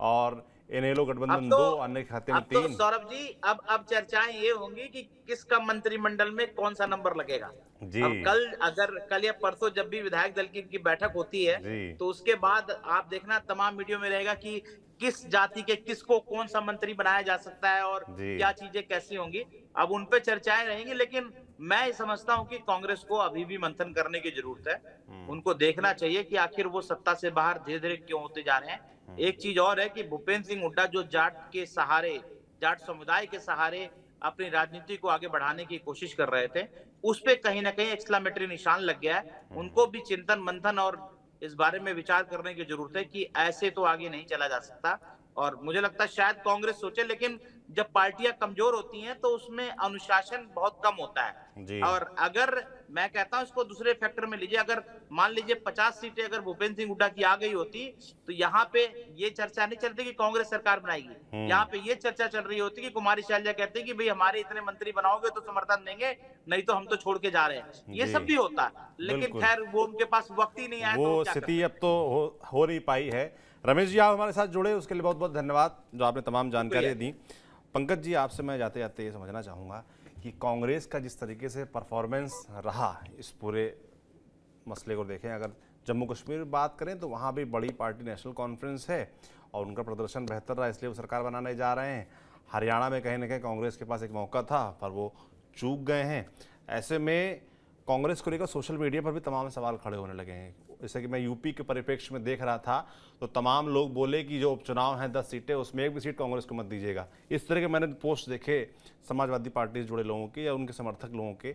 और इनेलो गठबंधन तो, दो अन्य खाते में तो तीन तो सौरभ जी अब अब चर्चाएं ये होंगी कि किसका मंत्रिमंडल में कौन सा नंबर लगेगा जी अब कल अगर कल या परसों जब भी विधायक दल की, की बैठक होती है तो उसके बाद आप देखना तमाम वीडियो में रहेगा कि किस जाति के किसको कौन सा मंत्री बनाया जा सकता है और क्या चीजें कैसी होंगी अब पे चर्चाएं रहेंगी लेकिन मैं समझता हूं कि कांग्रेस को अभी भी मंथन करने की जरूरत है हम्म। उनको देखना चाहिए कि आखिर वो सत्ता से बाहर धीरे धीरे क्यों होते जा रहे हैं हम्म। एक चीज और है कि भूपेंद्र सिंह हुड्डा जो जाट के सहारे जाट समुदाय के सहारे अपनी राजनीति को आगे बढ़ाने की कोशिश कर रहे थे उस पर कहीं ना कहीं एक्सलामेटरी निशान लग गया है हम्म। उनको भी चिंतन मंथन और इस बारे में विचार करने की जरूरत है कि ऐसे तो आगे नहीं चला जा सकता और मुझे लगता है शायद कांग्रेस सोचे लेकिन जब पार्टियां कमजोर होती हैं तो उसमें अनुशासन बहुत कम होता है और अगर मैं कहता हूं इसको दूसरे फैक्टर में लीजिए अगर मान लीजिए पचास सीटें अगर भूपेंद्र सिंह हुड्डा की आ गई होती तो यहाँ पे ये चर्चा नहीं चलती कि कांग्रेस सरकार बनाएगी हम्म। यहाँ पे ये चर्चा चल रही होती कि कुमारी शैलजा कहते हैं कि भाई हमारे इतने मंत्री बनाओगे तो समर्थन देंगे नहीं तो हम तो छोड़ के जा रहे हैं ये सब भी होता है लेकिन खैर वो उनके पास वक्त ही नहीं आया तो स्थिति अब तो हो नहीं पाई है रमेश जी आप हमारे साथ जुड़े उसके लिए बहुत बहुत धन्यवाद जो आपने तमाम जानकारियाँ दी पंकज जी आपसे मैं जाते जाते ये समझना चाहूँगा कि कांग्रेस का जिस तरीके से परफॉर्मेंस रहा इस पूरे मसले को देखें अगर जम्मू कश्मीर बात करें तो वहाँ भी बड़ी पार्टी नेशनल कॉन्फ्रेंस है और उनका प्रदर्शन बेहतर रहा इसलिए वो सरकार बनाने जा रहे हैं हरियाणा में कहीं ना कहीं कांग्रेस के पास एक मौका था पर वो चूक गए हैं ऐसे में कांग्रेस को लेकर सोशल मीडिया पर भी तमाम सवाल खड़े होने लगे हैं जैसे कि मैं यूपी के परिप्रेक्ष्य में देख रहा था तो तमाम लोग बोले कि जो उपचुनाव हैं दस सीटें उसमें एक भी सीट कांग्रेस को मत दीजिएगा इस तरह के मैंने पोस्ट देखे समाजवादी पार्टी से जुड़े लोगों के या उनके समर्थक लोगों के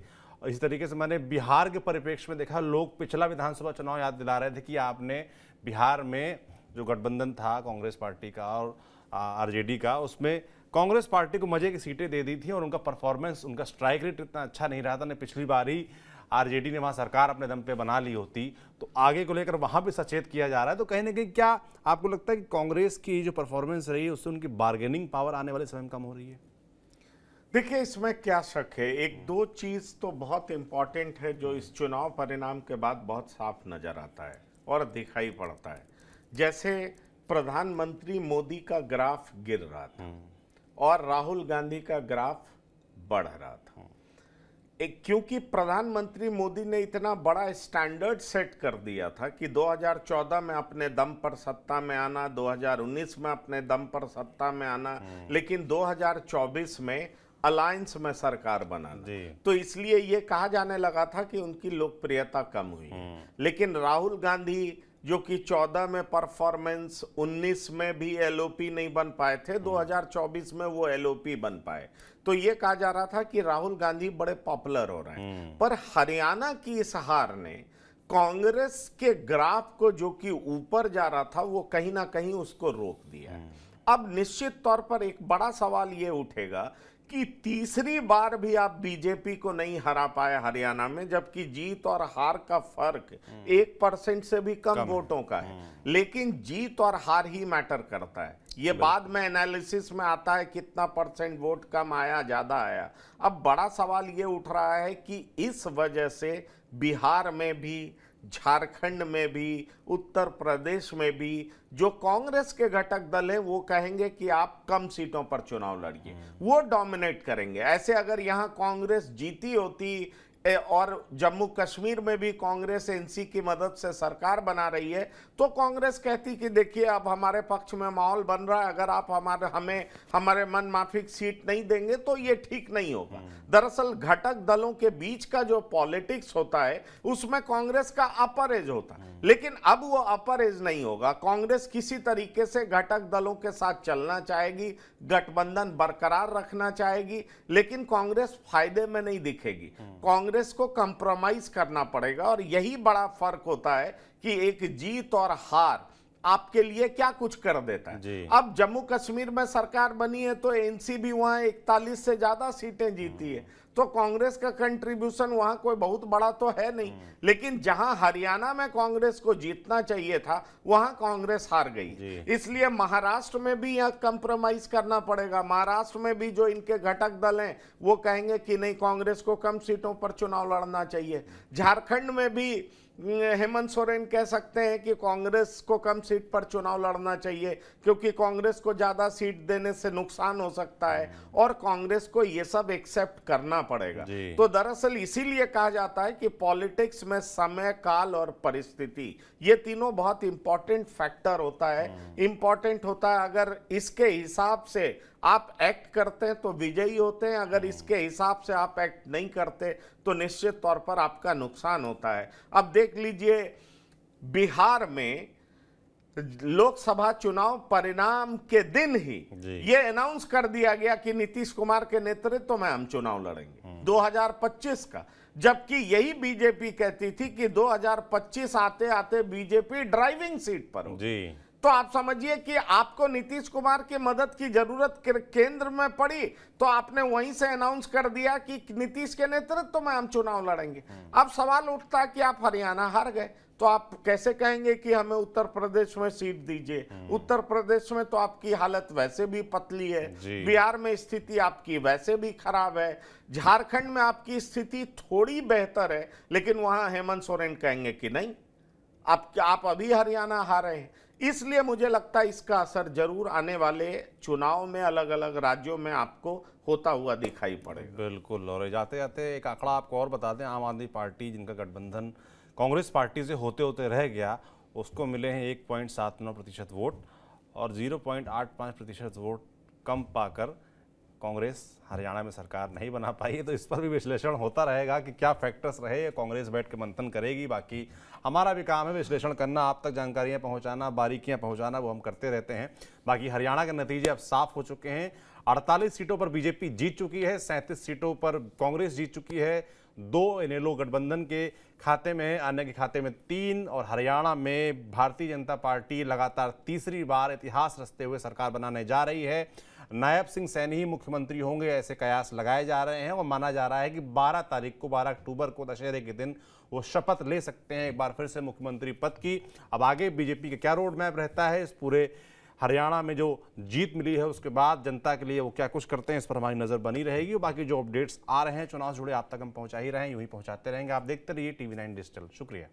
इसी तरीके से मैंने बिहार के परिप्रेक्ष्य में देखा लोग पिछला विधानसभा चुनाव याद दिला रहे थे कि आपने बिहार में जो गठबंधन था कांग्रेस पार्टी का और आरजेडी का उसमें कांग्रेस पार्टी को मजे की सीटें दे दी थी और उनका परफॉर्मेंस उनका स्ट्राइक रेट इतना अच्छा नहीं रहा था ने पिछली बार ही आरजेडी ने वहाँ सरकार अपने दम पे बना ली होती तो आगे को लेकर वहाँ भी सचेत किया जा रहा है तो कहीं ना कहीं क्या आपको लगता है कि कांग्रेस की जो परफॉर्मेंस रही है उससे उनकी बार्गेनिंग पावर आने वाले समय में कम हो रही है देखिए इसमें क्या शक है एक दो चीज़ तो बहुत इम्पॉर्टेंट है जो इस चुनाव परिणाम के बाद बहुत साफ नज़र आता है और दिखाई पड़ता है जैसे प्रधानमंत्री मोदी का ग्राफ गिर रहा था हम्म। और राहुल गांधी का ग्राफ बढ़ रहा था एक क्योंकि प्रधानमंत्री मोदी ने इतना बड़ा स्टैंडर्ड सेट कर दिया था कि 2014 में अपने दम पर सत्ता में आना 2019 में अपने दम पर सत्ता में आना हम्म। लेकिन 2024 में अलायंस में सरकार बनाना तो इसलिए ये कहा जाने लगा था कि उनकी लोकप्रियता कम हुई हम्म। लेकिन राहुल गांधी जो कि 14 में परफॉर्मेंस 19 में भी एलओपी नहीं बन पाए थे 2024 हम्म। में वो एलओपी बन पाए तो ये कहा जा रहा था कि राहुल गांधी बड़े पॉपुलर हो रहे हैं हम्म। पर हरियाणा की इस हार ने कांग्रेस के ग्राफ को जो कि ऊपर जा रहा था वो कहीं ना कहीं उसको रोक दिया हम्म। अब निश्चित तौर पर एक बड़ा सवाल ये उठेगा कि तीसरी बार भी आप बीजेपी को नहीं हरा पाए हरियाणा में जबकि जीत और हार का फर्क एक परसेंट से भी कम, कम वोटों का है हम्म। लेकिन जीत और हार ही मैटर करता है ये बाद में एनालिसिस में आता है कितना परसेंट वोट कम आया ज़्यादा आया अब बड़ा सवाल ये उठ रहा है कि इस वजह से बिहार में भी झारखंड में भी उत्तर प्रदेश में भी जो कांग्रेस के घटक दल हैं वो कहेंगे कि आप कम सीटों पर चुनाव लड़िए वो डोमिनेट करेंगे ऐसे अगर यहाँ कांग्रेस जीती होती और जम्मू कश्मीर में भी कांग्रेस एनसी की मदद से सरकार बना रही है तो कांग्रेस कहती कि देखिए अब हमारे पक्ष में माहौल बन रहा है अगर आप हमारे हमें हमारे मन माफिक सीट नहीं देंगे तो ये ठीक नहीं होगा हम्म। दरअसल घटक दलों के बीच का जो पॉलिटिक्स होता है उसमें कांग्रेस का अपर एज होता है हम्म। लेकिन अब वो अपर एज नहीं होगा कांग्रेस किसी तरीके से घटक दलों के साथ चलना चाहेगी गठबंधन बरकरार रखना चाहेगी लेकिन कांग्रेस फायदे में नहीं दिखेगी हम्म। कांग्रेस कांग्रेस को कंप्रोमाइज करना पड़ेगा और यही बड़ा फर्क होता है कि एक जीत और हार आपके लिए क्या कुछ कर देता है अब जम्मू कश्मीर में सरकार बनी है तो एनसी भी वहां इकतालीस से ज्यादा सीटें जीती है हम्म। तो कांग्रेस का कंट्रीब्यूशन वहां कोई बहुत बड़ा तो है नहीं हम्म। लेकिन जहां हरियाणा में कांग्रेस को जीतना चाहिए था वहां कांग्रेस हार गई इसलिए महाराष्ट्र में भी यहां कंप्रोमाइज करना पड़ेगा महाराष्ट्र में भी जो इनके घटक दल हैं वो कहेंगे कि नहीं कांग्रेस को कम सीटों पर चुनाव लड़ना चाहिए हम्म। झारखंड में भी हेमंत सोरेन कह सकते हैं कि कांग्रेस को कम सीट पर चुनाव लड़ना चाहिए क्योंकि कांग्रेस को ज़्यादा सीट देने से नुकसान हो सकता है और कांग्रेस को ये सब एक्सेप्ट करना पड़ेगा तो दरअसल इसीलिए कहा जाता है कि पॉलिटिक्स में समय काल और परिस्थिति ये तीनों बहुत इंपॉर्टेंट फैक्टर होता है हाँ। इंपॉर्टेंट होता है अगर इसके हिसाब से आप एक्ट करते हैं तो विजयी होते हैं अगर इसके हिसाब से आप एक्ट नहीं करते तो निश्चित तौर पर आपका नुकसान होता है अब देख लीजिए बिहार में लोकसभा चुनाव परिणाम के दिन ही ये अनाउंस कर दिया गया कि नीतीश कुमार के नेतृत्व में हम चुनाव लड़ेंगे 2025 हम्म। का जबकि यही बीजेपी कहती थी कि 2025 आते आते बीजेपी ड्राइविंग सीट पर होगी तो आप समझिए कि आपको नीतीश कुमार की मदद की जरूरत केंद्र में पड़ी तो आपने वहीं से अनाउंस कर दिया कि नीतीश के नेतृत्व तो में हम चुनाव लड़ेंगे हम्म। अब सवाल उठता कि आप हरियाणा हार गए तो आप कैसे कहेंगे कि हमें उत्तर प्रदेश में सीट दीजिए हम्म। उत्तर प्रदेश में तो आपकी हालत वैसे भी पतली है बिहार में स्थिति आपकी वैसे भी खराब है झारखंड में आपकी स्थिति थोड़ी बेहतर है लेकिन वहां हेमंत सोरेन कहेंगे कि नहीं आप आप अभी हरियाणा हारे हैं इसलिए मुझे लगता है इसका असर जरूर आने वाले चुनाव में अलग अलग राज्यों में आपको होता हुआ दिखाई पड़ेगा बिल्कुल और जाते जाते एक आंकड़ा आपको और बता दें आम आदमी पार्टी जिनका गठबंधन कांग्रेस पार्टी से होते होते रह गया उसको मिले हैं एक पॉइंट सात नौ प्रतिशत वोट और जीरो पॉइंट आठ पाँच प्रतिशत वोट कम पाकर कांग्रेस हरियाणा में सरकार नहीं बना पाई है तो इस पर भी विश्लेषण होता रहेगा कि क्या फैक्टर्स रहे कांग्रेस बैठ के मंथन करेगी बाकी हमारा भी काम है विश्लेषण करना आप तक जानकारियां पहुंचाना बारीकियां पहुंचाना वो हम करते रहते हैं बाकी हरियाणा के नतीजे अब साफ हो चुके हैं 48 सीटों पर बीजेपी जीत चुकी है सैंतीस सीटों पर कांग्रेस जीत चुकी है दो इनेलो गठबंधन के खाते में अन्य के खाते में तीन और हरियाणा में भारतीय जनता पार्टी लगातार तीसरी बार इतिहास रचते हुए सरकार बनाने जा रही है नायब सिंह सैनी ही मुख्यमंत्री होंगे ऐसे कयास लगाए जा रहे हैं और माना जा रहा है कि 12 तारीख को 12 अक्टूबर को दशहरे के दिन वो शपथ ले सकते हैं एक बार फिर से मुख्यमंत्री पद की अब आगे बीजेपी का क्या रोड मैप रहता है इस पूरे हरियाणा में जो जीत मिली है उसके बाद जनता के लिए वो क्या कुछ करते हैं इस पर हमारी नज़र बनी रहेगी और बाकी जो अपडेट्स आ रहे हैं चुनाव से जुड़े आप तक हम पहुँचा ही रहे हैं यूं ही पहुँचाते रहेंगे आप देखते रहिए टी वी डिजिटल शुक्रिया